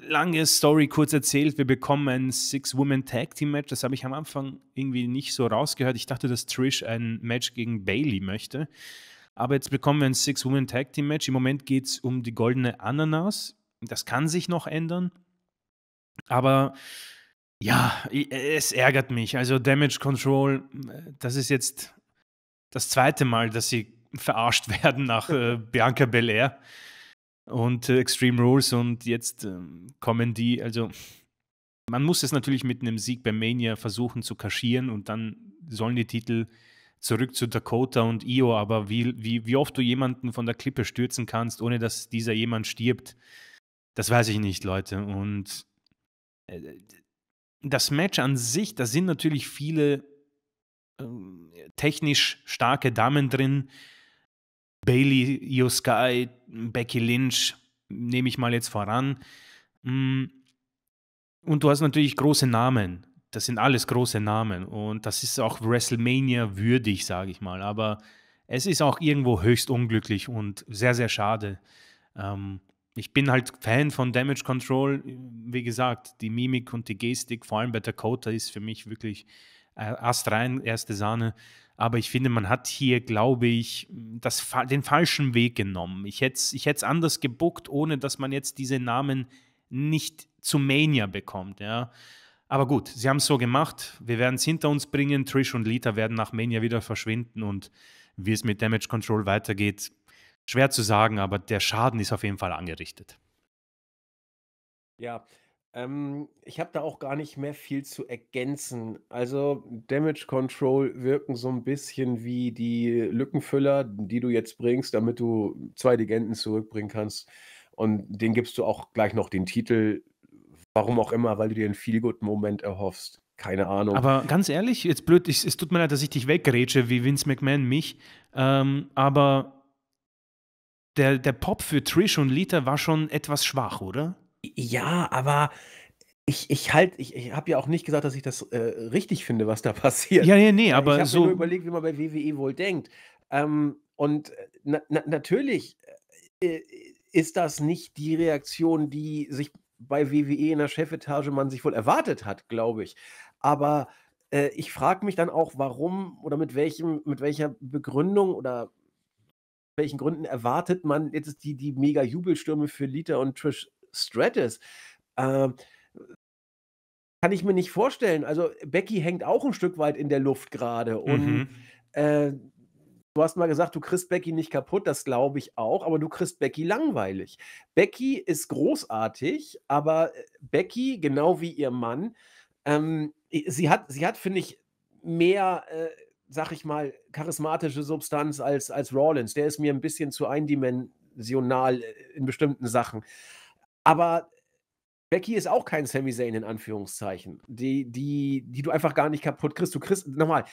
lange Story kurz erzählt. Wir bekommen ein Six-Woman-Tag-Team-Match. Das habe ich am Anfang irgendwie nicht so rausgehört. Ich dachte, dass Trish ein Match gegen Bailey möchte. Aber jetzt bekommen wir ein Six-Woman-Tag-Team-Match. Im Moment geht es um die goldene Ananas. Das kann sich noch ändern. Aber ja, es ärgert mich. Also Damage Control, das ist jetzt das zweite Mal, dass sie verarscht <laughs> werden nach äh, Bianca Belair und äh, Extreme Rules und jetzt ähm, kommen die, also man muss es natürlich mit einem Sieg bei Mania versuchen zu kaschieren und dann sollen die Titel zurück zu Dakota und Io, aber wie, wie, wie oft du jemanden von der Klippe stürzen kannst, ohne dass dieser jemand stirbt, das weiß ich nicht, Leute. Und äh, das Match an sich, da sind natürlich viele ähm, technisch starke Damen drin, Bailey, Io Sky, Becky Lynch, nehme ich mal jetzt voran. Mm. Und du hast natürlich große Namen. Das sind alles große Namen. Und das ist auch WrestleMania würdig, sage ich mal. Aber es ist auch irgendwo höchst unglücklich und sehr, sehr schade. Ähm, ich bin halt Fan von Damage Control. Wie gesagt, die Mimik und die Gestik, vor allem bei Dakota, ist für mich wirklich erst äh, rein, erste Sahne. Aber ich finde, man hat hier, glaube ich, das, den falschen Weg genommen. Ich hätte es ich anders gebuckt, ohne dass man jetzt diese Namen nicht zu Mania bekommt. Ja. Aber gut, sie haben es so gemacht. Wir werden es hinter uns bringen. Trish und Lita werden nach Mania wieder verschwinden und wie es mit Damage Control weitergeht, schwer zu sagen, aber der Schaden ist auf jeden Fall angerichtet. Ja, ähm, ich habe da auch gar nicht mehr viel zu ergänzen. Also Damage Control wirken so ein bisschen wie die Lückenfüller, die du jetzt bringst, damit du zwei Legenden zurückbringen kannst. Und den gibst du auch gleich noch den Titel, warum auch immer, weil du dir einen Feelgood-Moment erhoffst. Keine Ahnung. Aber ganz ehrlich, jetzt blöd, ich, es tut mir leid, dass ich dich wegrätsche, wie Vince McMahon mich. Ähm, aber der, der Pop für Trish und Lita war schon etwas schwach, oder? Ja, aber ich, ich halt, ich, ich habe ja auch nicht gesagt, dass ich das äh, richtig finde, was da <laughs> passiert. Ja, ja, nee, äh, aber ich so. Ich habe mir überlegt, wie man bei WWE wohl denkt. Ähm, und äh, na, na, natürlich äh, äh, ist das nicht die Reaktion, die sich bei WWE in der Chefetage man sich wohl erwartet hat, glaube ich. Aber äh, ich frage mich dann auch, warum oder mit welchem, mit welcher Begründung oder welchen Gründen erwartet man jetzt die, die mega Jubelstürme für Lita und Trish Stratus. Ähm, kann ich mir nicht vorstellen. Also Becky hängt auch ein Stück weit in der Luft gerade. Und mhm. äh, du hast mal gesagt, du kriegst Becky nicht kaputt, das glaube ich auch, aber du kriegst Becky langweilig. Becky ist großartig, aber äh, Becky, genau wie ihr Mann, ähm, sie hat, sie hat finde ich, mehr, äh, sag ich mal, charismatische Substanz als, als Rawlins. Der ist mir ein bisschen zu eindimensional äh, in bestimmten Sachen. Aber Becky ist auch kein Sami Zayn in Anführungszeichen, die, die, die du einfach gar nicht kaputt kriegst. Du kriegst, nochmal,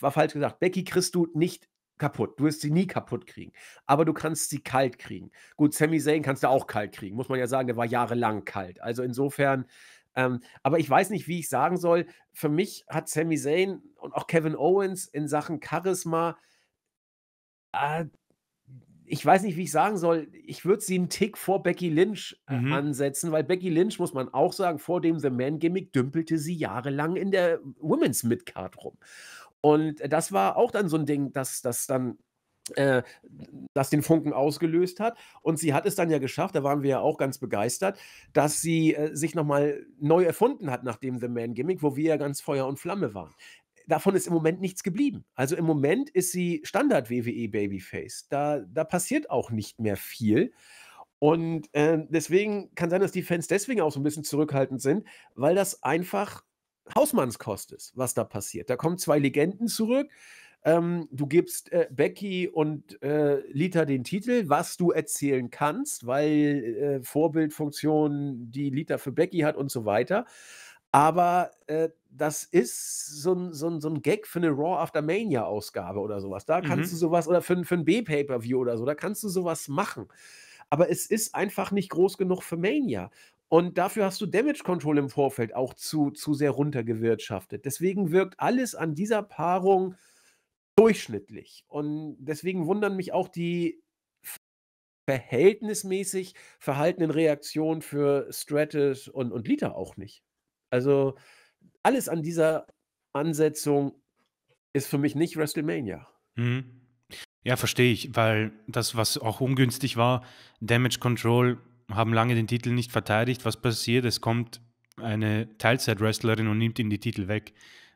war falsch gesagt, Becky kriegst du nicht kaputt. Du wirst sie nie kaputt kriegen. Aber du kannst sie kalt kriegen. Gut, Sami Zayn kannst du auch kalt kriegen, muss man ja sagen, der war jahrelang kalt. Also insofern, ähm, aber ich weiß nicht, wie ich sagen soll. Für mich hat Sami Zayn und auch Kevin Owens in Sachen Charisma, äh, ich weiß nicht, wie ich sagen soll, ich würde sie einen Tick vor Becky Lynch äh, mhm. ansetzen, weil Becky Lynch, muss man auch sagen, vor dem The Man-Gimmick dümpelte sie jahrelang in der Women's Midcard rum. Und das war auch dann so ein Ding, dass das dann äh, das den Funken ausgelöst hat. Und sie hat es dann ja geschafft, da waren wir ja auch ganz begeistert, dass sie äh, sich nochmal neu erfunden hat nach dem The Man Gimmick, wo wir ja ganz Feuer und Flamme waren davon ist im Moment nichts geblieben. Also im Moment ist sie Standard-WWE Babyface. Da, da passiert auch nicht mehr viel. Und äh, deswegen kann sein, dass die Fans deswegen auch so ein bisschen zurückhaltend sind, weil das einfach Hausmannskost ist, was da passiert. Da kommen zwei Legenden zurück. Ähm, du gibst äh, Becky und äh, Lita den Titel, was du erzählen kannst, weil äh, Vorbildfunktion, die Lita für Becky hat und so weiter. Aber äh, das ist so ein, so, ein, so ein Gag für eine Raw After Mania Ausgabe oder sowas. Da kannst mhm. du sowas, oder für, für ein B-Pay-Per-View oder so, da kannst du sowas machen. Aber es ist einfach nicht groß genug für Mania. Und dafür hast du Damage Control im Vorfeld auch zu, zu sehr runtergewirtschaftet. Deswegen wirkt alles an dieser Paarung durchschnittlich. Und deswegen wundern mich auch die verhältnismäßig verhaltenen Reaktionen für Stratus und, und Lita auch nicht. Also alles an dieser Ansetzung ist für mich nicht WrestleMania. Mhm. Ja, verstehe ich, weil das, was auch ungünstig war, Damage Control haben lange den Titel nicht verteidigt. Was passiert? Es kommt eine Teilzeit-Wrestlerin und nimmt ihnen die Titel weg.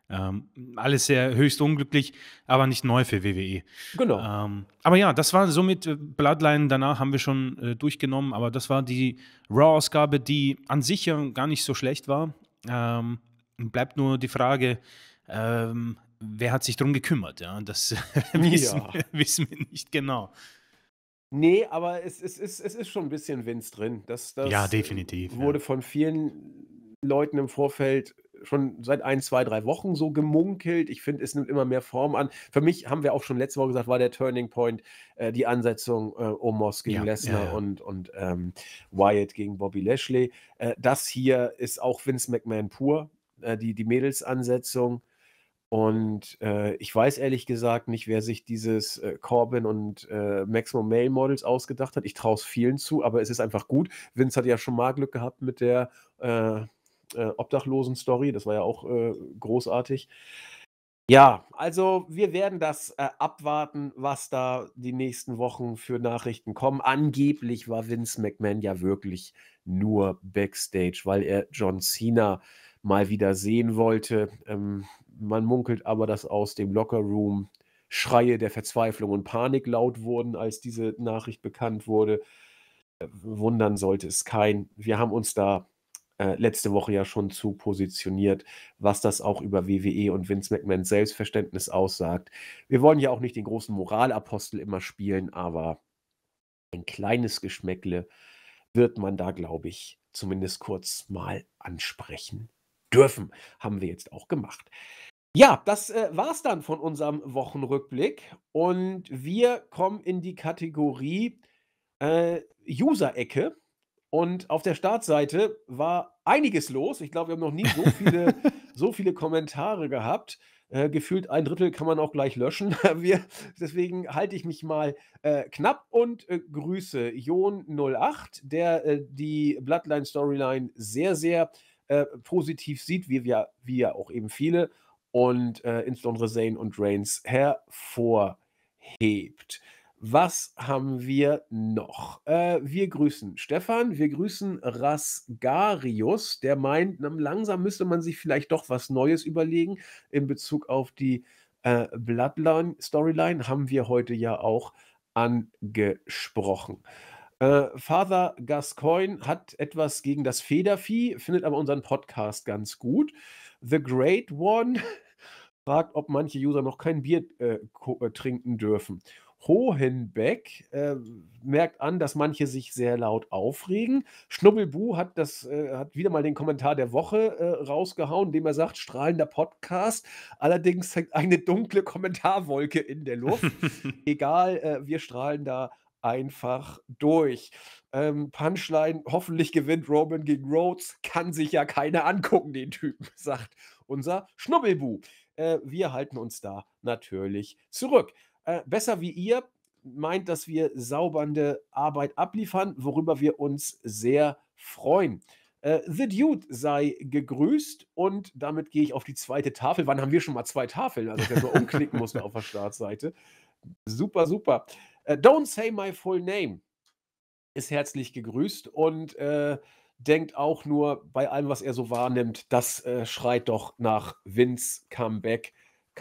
Ähm, alles sehr höchst unglücklich, aber nicht neu für WWE. Genau. Ähm, aber ja, das war somit äh, Bloodline. Danach haben wir schon äh, durchgenommen, aber das war die Raw-Ausgabe, die an sich ja gar nicht so schlecht war. Ähm, bleibt nur die Frage, ähm, wer hat sich drum gekümmert? Ja? Das <laughs> wissen, ja. wissen, wir nicht genau. Nee, aber es, es, es, es ist schon ein bisschen Winz drin. Das, das ja, definitiv. Wurde ja. von vielen Leuten im Vorfeld schon seit ein, zwei, drei Wochen so gemunkelt. Ich finde, es nimmt immer mehr Form an. Für mich haben wir auch schon letzte Woche gesagt, war der Turning Point äh, die Ansetzung äh, Omos gegen ja, Lesnar ja, ja. und, und ähm, Wyatt gegen Bobby Lashley. Äh, das hier ist auch Vince McMahon pur, äh, die, die Mädelsansetzung. Und äh, ich weiß ehrlich gesagt nicht, wer sich dieses äh, Corbin und Maximum Male Models ausgedacht hat. Ich traue es vielen zu, aber es ist einfach gut. Vince hat ja schon mal Glück gehabt mit der äh, Obdachlosen-Story. Das war ja auch äh, großartig. Ja, also wir werden das äh, abwarten, was da die nächsten Wochen für Nachrichten kommen. Angeblich war Vince McMahon ja wirklich nur backstage, weil er John Cena mal wieder sehen wollte. Ähm, man munkelt aber, dass aus dem Lockerroom Schreie der Verzweiflung und Panik laut wurden, als diese Nachricht bekannt wurde. Äh, wundern sollte es kein. Wir haben uns da äh, letzte Woche ja schon zu positioniert, was das auch über WWE und Vince McMahon Selbstverständnis aussagt. Wir wollen ja auch nicht den großen Moralapostel immer spielen, aber ein kleines Geschmäckle wird man da, glaube ich, zumindest kurz mal ansprechen dürfen. Haben wir jetzt auch gemacht. Ja, das äh, es dann von unserem Wochenrückblick. Und wir kommen in die Kategorie äh, User-Ecke. Und auf der Startseite war einiges los. Ich glaube, wir haben noch nie so viele, <laughs> so viele Kommentare gehabt. Äh, gefühlt ein Drittel kann man auch gleich löschen. <laughs> wir, deswegen halte ich mich mal äh, knapp und äh, grüße Jon08, der äh, die Bloodline-Storyline sehr, sehr äh, positiv sieht, wie wir wie ja auch eben viele und äh, insbesondere Zane und Reigns hervorhebt. Was haben wir noch? Äh, wir grüßen Stefan, wir grüßen Rasgarius, der meint, langsam müsste man sich vielleicht doch was Neues überlegen in Bezug auf die äh, Bloodline-Storyline. Haben wir heute ja auch angesprochen. Äh, Father Gascoigne hat etwas gegen das Federvieh, findet aber unseren Podcast ganz gut. The Great One <laughs> fragt, ob manche User noch kein Bier äh, äh, trinken dürfen. Hohenbeck äh, merkt an, dass manche sich sehr laut aufregen. Schnubbelbu hat, das, äh, hat wieder mal den Kommentar der Woche äh, rausgehauen, indem er sagt, strahlender Podcast. Allerdings hängt eine dunkle Kommentarwolke in der Luft. <laughs> Egal, äh, wir strahlen da einfach durch. Ähm, Punchline, hoffentlich gewinnt Roman gegen Rhodes. Kann sich ja keiner angucken, den Typen, <laughs> sagt unser Schnubbelbu. Äh, wir halten uns da natürlich zurück. Äh, besser wie ihr meint, dass wir saubernde Arbeit abliefern, worüber wir uns sehr freuen. Äh, The Dude sei gegrüßt und damit gehe ich auf die zweite Tafel. Wann haben wir schon mal zwei Tafeln? Also ich <laughs> nur umklicken musste auf der Startseite. Super, super. Äh, Don't say my full name ist herzlich gegrüßt und äh, denkt auch nur bei allem, was er so wahrnimmt, das äh, schreit doch nach Vince Comeback.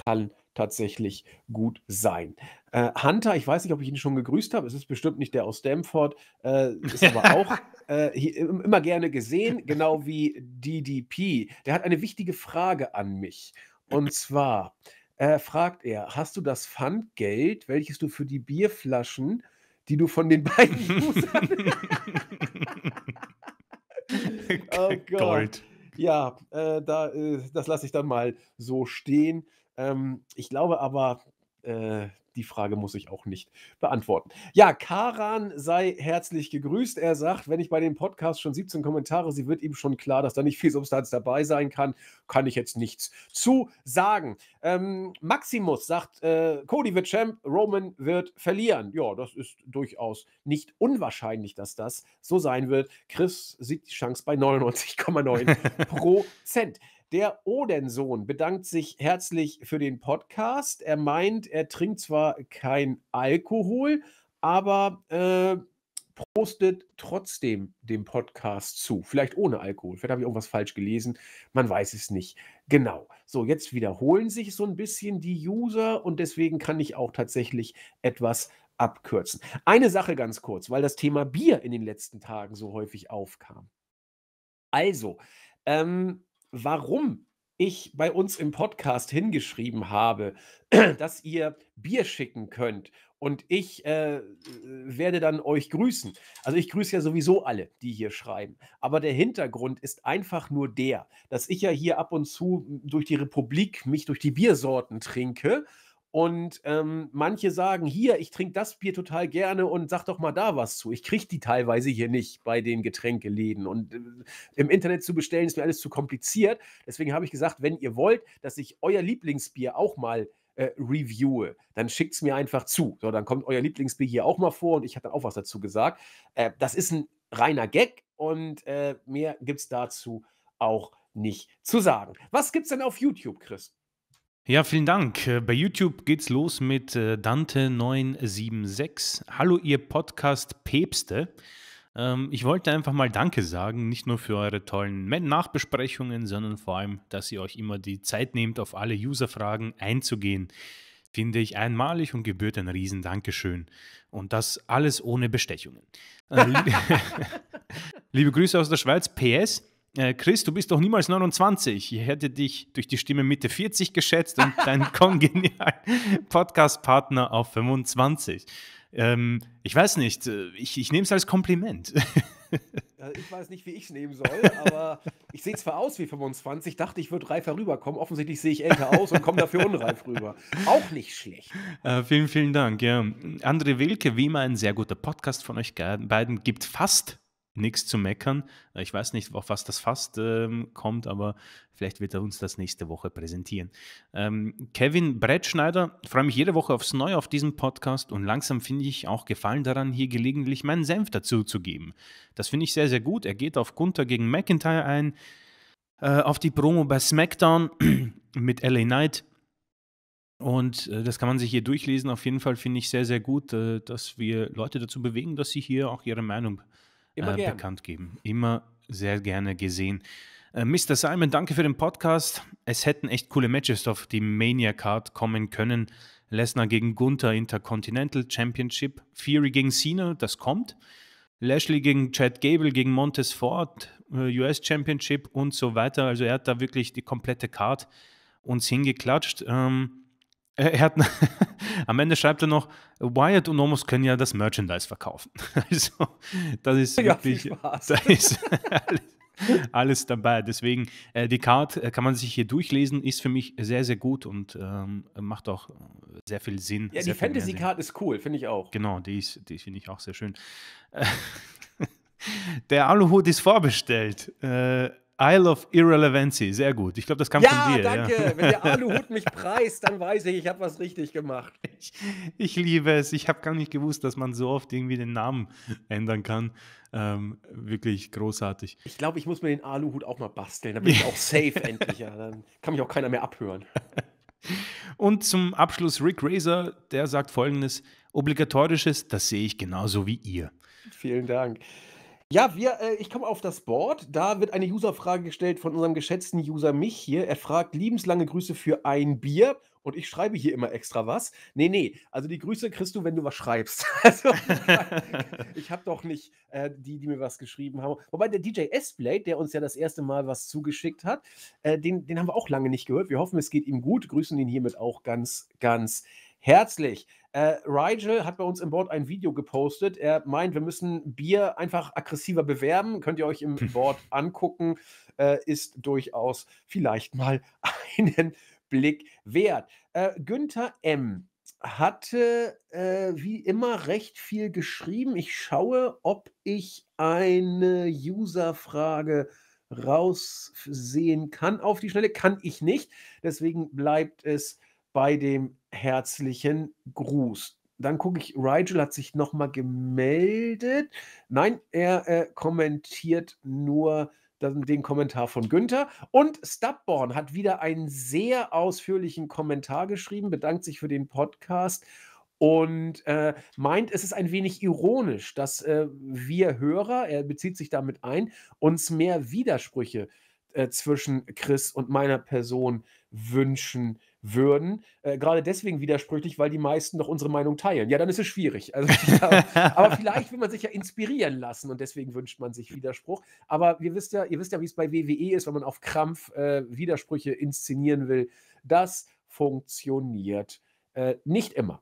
Kann tatsächlich gut sein. Äh, Hunter, ich weiß nicht, ob ich ihn schon gegrüßt habe. Es ist bestimmt nicht der aus Stamford, äh, ist aber auch <laughs> äh, hier, immer gerne gesehen, genau wie DDP. Der hat eine wichtige Frage an mich. Und zwar äh, fragt er: Hast du das Pfandgeld, welches du für die Bierflaschen, die du von den beiden <laughs> Usern <laughs> oh Gott. Gold. Ja, äh, da, äh, das lasse ich dann mal so stehen. Ähm, ich glaube aber, äh, die Frage muss ich auch nicht beantworten. Ja, Karan sei herzlich gegrüßt. Er sagt, wenn ich bei dem Podcast schon 17 Kommentare, sie wird ihm schon klar, dass da nicht viel Substanz dabei sein kann, kann ich jetzt nichts zu sagen. Ähm, Maximus sagt, äh, Cody wird Champ, Roman wird verlieren. Ja, das ist durchaus nicht unwahrscheinlich, dass das so sein wird. Chris sieht die Chance bei 99,9 <laughs> Prozent. Der Odensohn bedankt sich herzlich für den Podcast. Er meint, er trinkt zwar kein Alkohol, aber äh, prostet trotzdem dem Podcast zu. Vielleicht ohne Alkohol. Vielleicht habe ich irgendwas falsch gelesen. Man weiß es nicht. Genau. So, jetzt wiederholen sich so ein bisschen die User und deswegen kann ich auch tatsächlich etwas abkürzen. Eine Sache ganz kurz, weil das Thema Bier in den letzten Tagen so häufig aufkam. Also, ähm, warum ich bei uns im Podcast hingeschrieben habe, <clears throat> dass ihr Bier schicken könnt und ich äh, äh, werde dann euch grüßen. Also ich grüße ja sowieso alle, die hier schreiben. Aber der Hintergrund ist einfach nur der, dass ich ja hier ab und zu durch die Republik mich durch die Biersorten trinke und ähm, manche sagen, hier, ich trinke das Bier total gerne und sag doch mal da was zu. Ich kriege die teilweise hier nicht bei den Getränkeläden. Und äh, im Internet zu bestellen, ist mir alles zu kompliziert. Deswegen habe ich gesagt, wenn ihr wollt, dass ich euer Lieblingsbier auch mal äh, reviewe, dann schickt es mir einfach zu. So, dann kommt euer Lieblingsbier hier auch mal vor und ich habe dann auch was dazu gesagt. Äh, das ist ein reiner Gag und äh, mehr gibt es dazu auch nicht zu sagen. Was gibt es denn auf YouTube, Chris? Ja, vielen Dank. Äh, bei YouTube geht's los mit äh, Dante976. Hallo, ihr Podcast Päpste. Ähm, ich wollte einfach mal Danke sagen, nicht nur für eure tollen Nachbesprechungen, sondern vor allem, dass ihr euch immer die Zeit nehmt, auf alle User-Fragen einzugehen. Finde ich einmalig und gebührt ein riesen Dankeschön. Und das alles ohne Bestechungen. Äh, <laughs> <laughs> liebe Grüße aus der Schweiz. PS, äh, Chris, du bist doch niemals 29. Ich hätte dich durch die Stimme Mitte 40 geschätzt und <laughs> deinen kongenialen Podcast-Partner auf 25. Ähm, ich weiß nicht, äh, ich, ich nehme es als Kompliment. ich weiß nicht, wie ich es nehmen soll, aber ich sehe zwar aus wie 25, dachte ich würde reifer rüberkommen. Offensichtlich sehe ich älter aus und komme dafür unreif rüber. Auch nicht schlecht. Äh, vielen, vielen Dank. Ja. André Wilke, wie immer ein sehr guter Podcast von euch beiden, gibt fast nichts zu meckern. Äh, ich weiß nicht, auf was das fast ähm, kommt, aber vielleicht wird er uns das nächste Woche präsentieren. Ähm, Kevin Brettschneider, freue mich jede Woche aufs Neue auf diesem Podcast und langsam finde ich auch Gefallen daran, hier gelegentlich meinen Senf dazu zu geben. Das finde ich sehr, sehr gut. Er geht auf Gunther gegen McIntyre ein, äh, auf die Promo bei SmackDown <clears throat> mit LA Knight. Und äh, das kann man sich hier durchlesen. Auf jeden Fall finde ich sehr, sehr gut, äh, dass wir Leute dazu bewegen, dass sie hier auch ihre Meinung äh, Immer äh, bekannt geben. Immer sehr gerne gesehen. Äh, Mr. Simon, danke für den Podcast. Es hätten echt coole Matches auf die Mania Card kommen können. Lesnar gegen Gunther Intercontinental Championship, Fury gegen Cena, das kommt. Lashley gegen Chad Gable, gegen Montes Ford, äh, US Championship und so weiter. Also er hat da wirklich die komplette Card uns hingeklatscht. Ähm, äh, er hat, <laughs> am Ende schreibt er noch, Wyatt und Omos können ja das Merchandise verkaufen. <laughs> Also, das ist ja, wirklich, da ist <laughs> alles, dabei. Deswegen, äh, die Card äh, kann man sich hier durchlesen, ist für mich sehr, sehr gut und ähm, macht auch sehr viel Sinn. Ja, die Fantasy-Card ist cool, finde ich auch. Genau, die, die finde ich auch sehr schön. der Aluhut ist vorbestellt. Äh, Isle of Irrelevancy, sehr gut. Ich glaube, das kam ja, von dir. Danke. Ja, danke. Wenn der <laughs> Aluhut mich preist, dann weiß ich, ich habe was richtig gemacht. Ich, ich liebe es. Ich habe gar nicht gewusst, dass man so oft irgendwie den Namen ändern kann. Ähm, wirklich großartig. Ich glaube, ich muss mir den Aluhut auch mal basteln. Dann bin ich auch <laughs> safe endlich. Ja. Dann kann mich auch keiner mehr abhören. <laughs> Und zum Abschluss Rick Razor, der sagt folgendes: Obligatorisches, das sehe ich genauso wie ihr. Vielen Dank. Ja, wir, äh, ich komme auf das Board. Da wird eine Userfrage gestellt von unserem geschätzten User mich hier. Er fragt liebenslange Grüße für ein Bier. Und ich schreibe hier immer extra was. Nee, nee. Also die Grüße kriegst du, wenn du was schreibst. <laughs> Also, ich habe doch nicht äh, die, die mir was geschrieben haben. Wobei der DJ S-Blade, der uns ja das erste Mal was zugeschickt hat, äh, den, den haben wir auch lange nicht gehört. Wir hoffen, es geht ihm gut. Grüßen ihn hiermit auch ganz, ganz herzlich. Äh, Rigel hat bei uns im Board ein Video gepostet. Er meint, wir müssen Bier einfach aggressiver bewerben. Könnt ihr euch im <laughs> Board angucken. Äh, ist durchaus vielleicht mal <laughs> einen Blick wert. Äh, Günther M. hatte äh, wie immer recht viel geschrieben. Ich schaue, ob ich eine Userfrage raussehen kann. Auf die Schnelle kann ich nicht. Deswegen bleibt es bei dem herzlichen Gruß. Dann gucke ich, Rigel hat sich nochmal gemeldet. Nein, er äh, kommentiert nur den Kommentar von Günther. Und Stubborn hat wieder einen sehr ausführlichen Kommentar geschrieben, bedankt sich für den Podcast und äh, meint, es ist ein wenig ironisch, dass äh, wir Hörer, er bezieht sich damit ein, uns mehr Widersprüche äh, zwischen Chris und meiner Person wünschen würden. Äh, gerade deswegen widersprüchlich, weil die meisten doch unsere Meinung teilen. Ja, dann ist es schwierig. Also, <laughs> aber vielleicht will man sich ja inspirieren lassen und deswegen wünscht man sich Widerspruch. Aber ihr wisst ja, ihr wisst ja, wie es bei WWE ist, wenn man auf Krampf äh, Widersprüche inszenieren will. Das funktioniert äh, nicht immer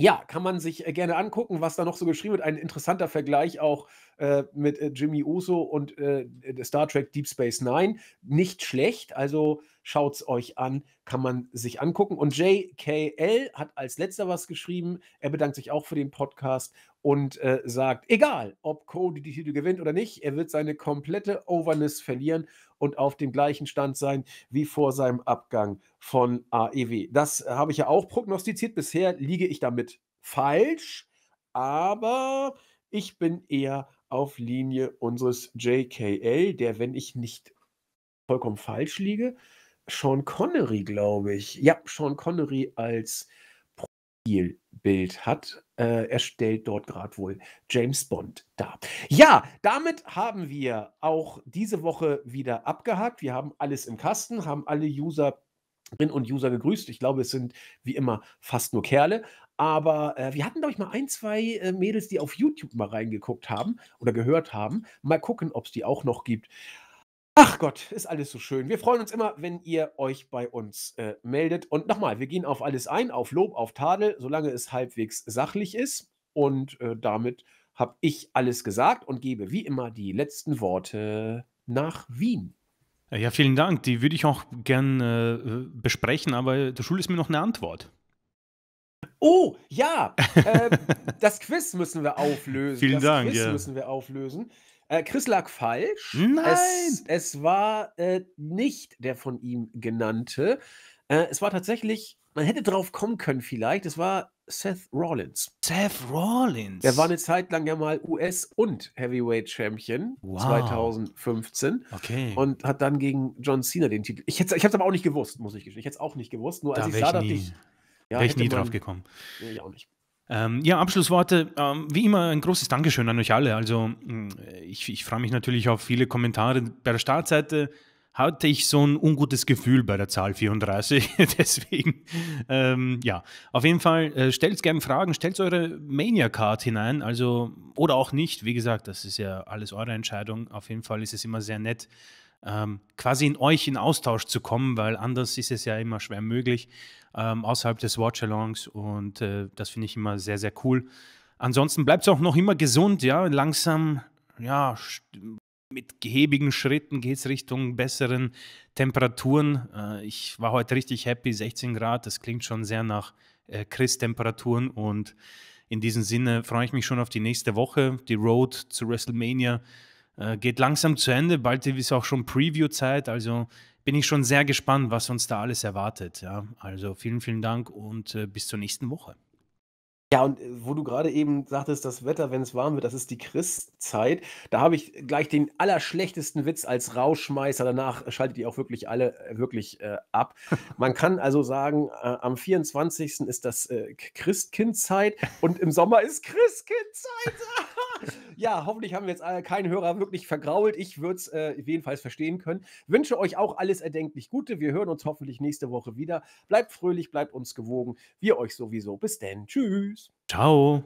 ja, kann man sich äh, gerne angucken, was da noch so geschrieben wird. Ein interessanter Vergleich auch äh, mit äh, Jimmy Uso und äh, äh, Star Trek Deep Space Nine. Nicht schlecht, also schaut's euch an, kann man sich angucken. Und JKL hat als letzter was geschrieben. Er bedankt sich auch für den Podcast und sagt, egal, ob Cody die Titel gewinnt oder nicht, er wird seine komplette Overness verlieren und auf dem gleichen Stand sein wie vor seinem Abgang von AEW. Das äh, habe ich ja auch prognostiziert. Bisher liege ich damit falsch, aber ich bin eher auf Linie unseres JKL, der, wenn ich nicht vollkommen falsch liege, Sean Connery, glaube ich. Ja, Sean Connery als Profilbild hat äh, er stellt dort gerade wohl James Bond dar. Ja, damit haben wir auch diese Woche wieder abgehakt. Wir haben alles im Kasten, haben alle Userinnen und User gegrüßt. Ich glaube, es sind wie immer fast nur Kerle. Aber äh, wir hatten, glaube ich, mal ein, zwei äh, Mädels, die auf YouTube mal reingeguckt haben oder gehört haben. Mal gucken, ob es die auch noch gibt. Ach Gott, ist alles so schön. Wir freuen uns immer, wenn ihr euch bei uns äh, meldet. Und nochmal, wir gehen auf alles ein, auf Lob, auf Tadel, solange es halbwegs sachlich ist. Und äh, damit habe ich alles gesagt und gebe wie immer die letzten Worte nach Wien. Ja, vielen Dank. Die würde ich auch gern äh, besprechen, aber der Schule ist mir noch eine Antwort. Oh, ja, <laughs> ähm, das Quiz müssen wir auflösen. Vielen das Dank. Das Quiz ja. müssen wir auflösen. Äh, Chris lag falsch. Nein! Es, es war äh, nicht der von ihm genannte. Äh, es war tatsächlich, man hätte drauf kommen können vielleicht, es war Seth Rollins. Seth Rollins? Er war eine Zeit lang ja mal US- und Heavyweight-Champion wow. 2015. Okay. Und hat dann gegen John Cena den Titel. Ich, hätte, ich es aber auch nicht gewusst, muss ich gestehen. Ich hätte es auch nicht gewusst. Nur als da ich sah, dachte ich. Ja, Wäre ich nie man, drauf gekommen. Nee, ich auch nicht. Ähm, ja, Abschlussworte. Ähm, wie immer ein großes Dankeschön an euch alle. Also mm, ich, ich freue mich natürlich auf viele Kommentare. Bei der Startseite hatte ich so ein ungutes Gefühl bei der Zahl 34. <laughs> Deswegen, ähm, ja, auf jeden Fall äh, stellt gerne Fragen, stellt eure Mania-Card hinein. Also, oder auch nicht. Wie gesagt, das ist ja alles eure Entscheidung. Auf jeden Fall ist es immer sehr nett ähm, quasi in euch in Austausch zu kommen, weil anders ist es ja immer schwer möglich ähm, außerhalb des Watch-Alongs und äh, das finde ich immer sehr, sehr cool. Ansonsten bleibt es auch noch immer gesund, ja, langsam, ja, mit gehebigen Schritten geht es Richtung besseren Temperaturen. Äh, ich war heute richtig happy, 16 Grad, das klingt schon sehr nach äh, Chris-Temperaturen und in diesem Sinne freue ich mich schon auf die nächste Woche, die Road zu WrestleMania. Äh, geht langsam zu Ende. Bald ist auch schon Preview-Zeit. Also bin ich schon sehr gespannt, was uns da alles erwartet. Ja? Also vielen, vielen Dank und äh, bis zur nächsten Woche. Ja, und äh, wo du gerade eben sagtest, das Wetter, wenn es warm wird, das ist die Christzeit. Da habe ich gleich den allerschlechtesten Witz als Rauschmeißer. Danach schaltet ihr auch wirklich alle äh, wirklich äh, ab. <laughs> Man kann also sagen, äh, am 24. ist das äh, Christkindzeit und im Sommer ist Christkindzeit. <laughs> Ja, hoffentlich haben wir jetzt keinen Hörer wirklich vergrault. Ich würde es äh, jedenfalls verstehen können. Wünsche euch auch alles erdenklich Gute. Wir hören uns hoffentlich nächste Woche wieder. Bleibt fröhlich, bleibt uns gewogen. Wir euch sowieso. Bis denn. Tschüss. Ciao.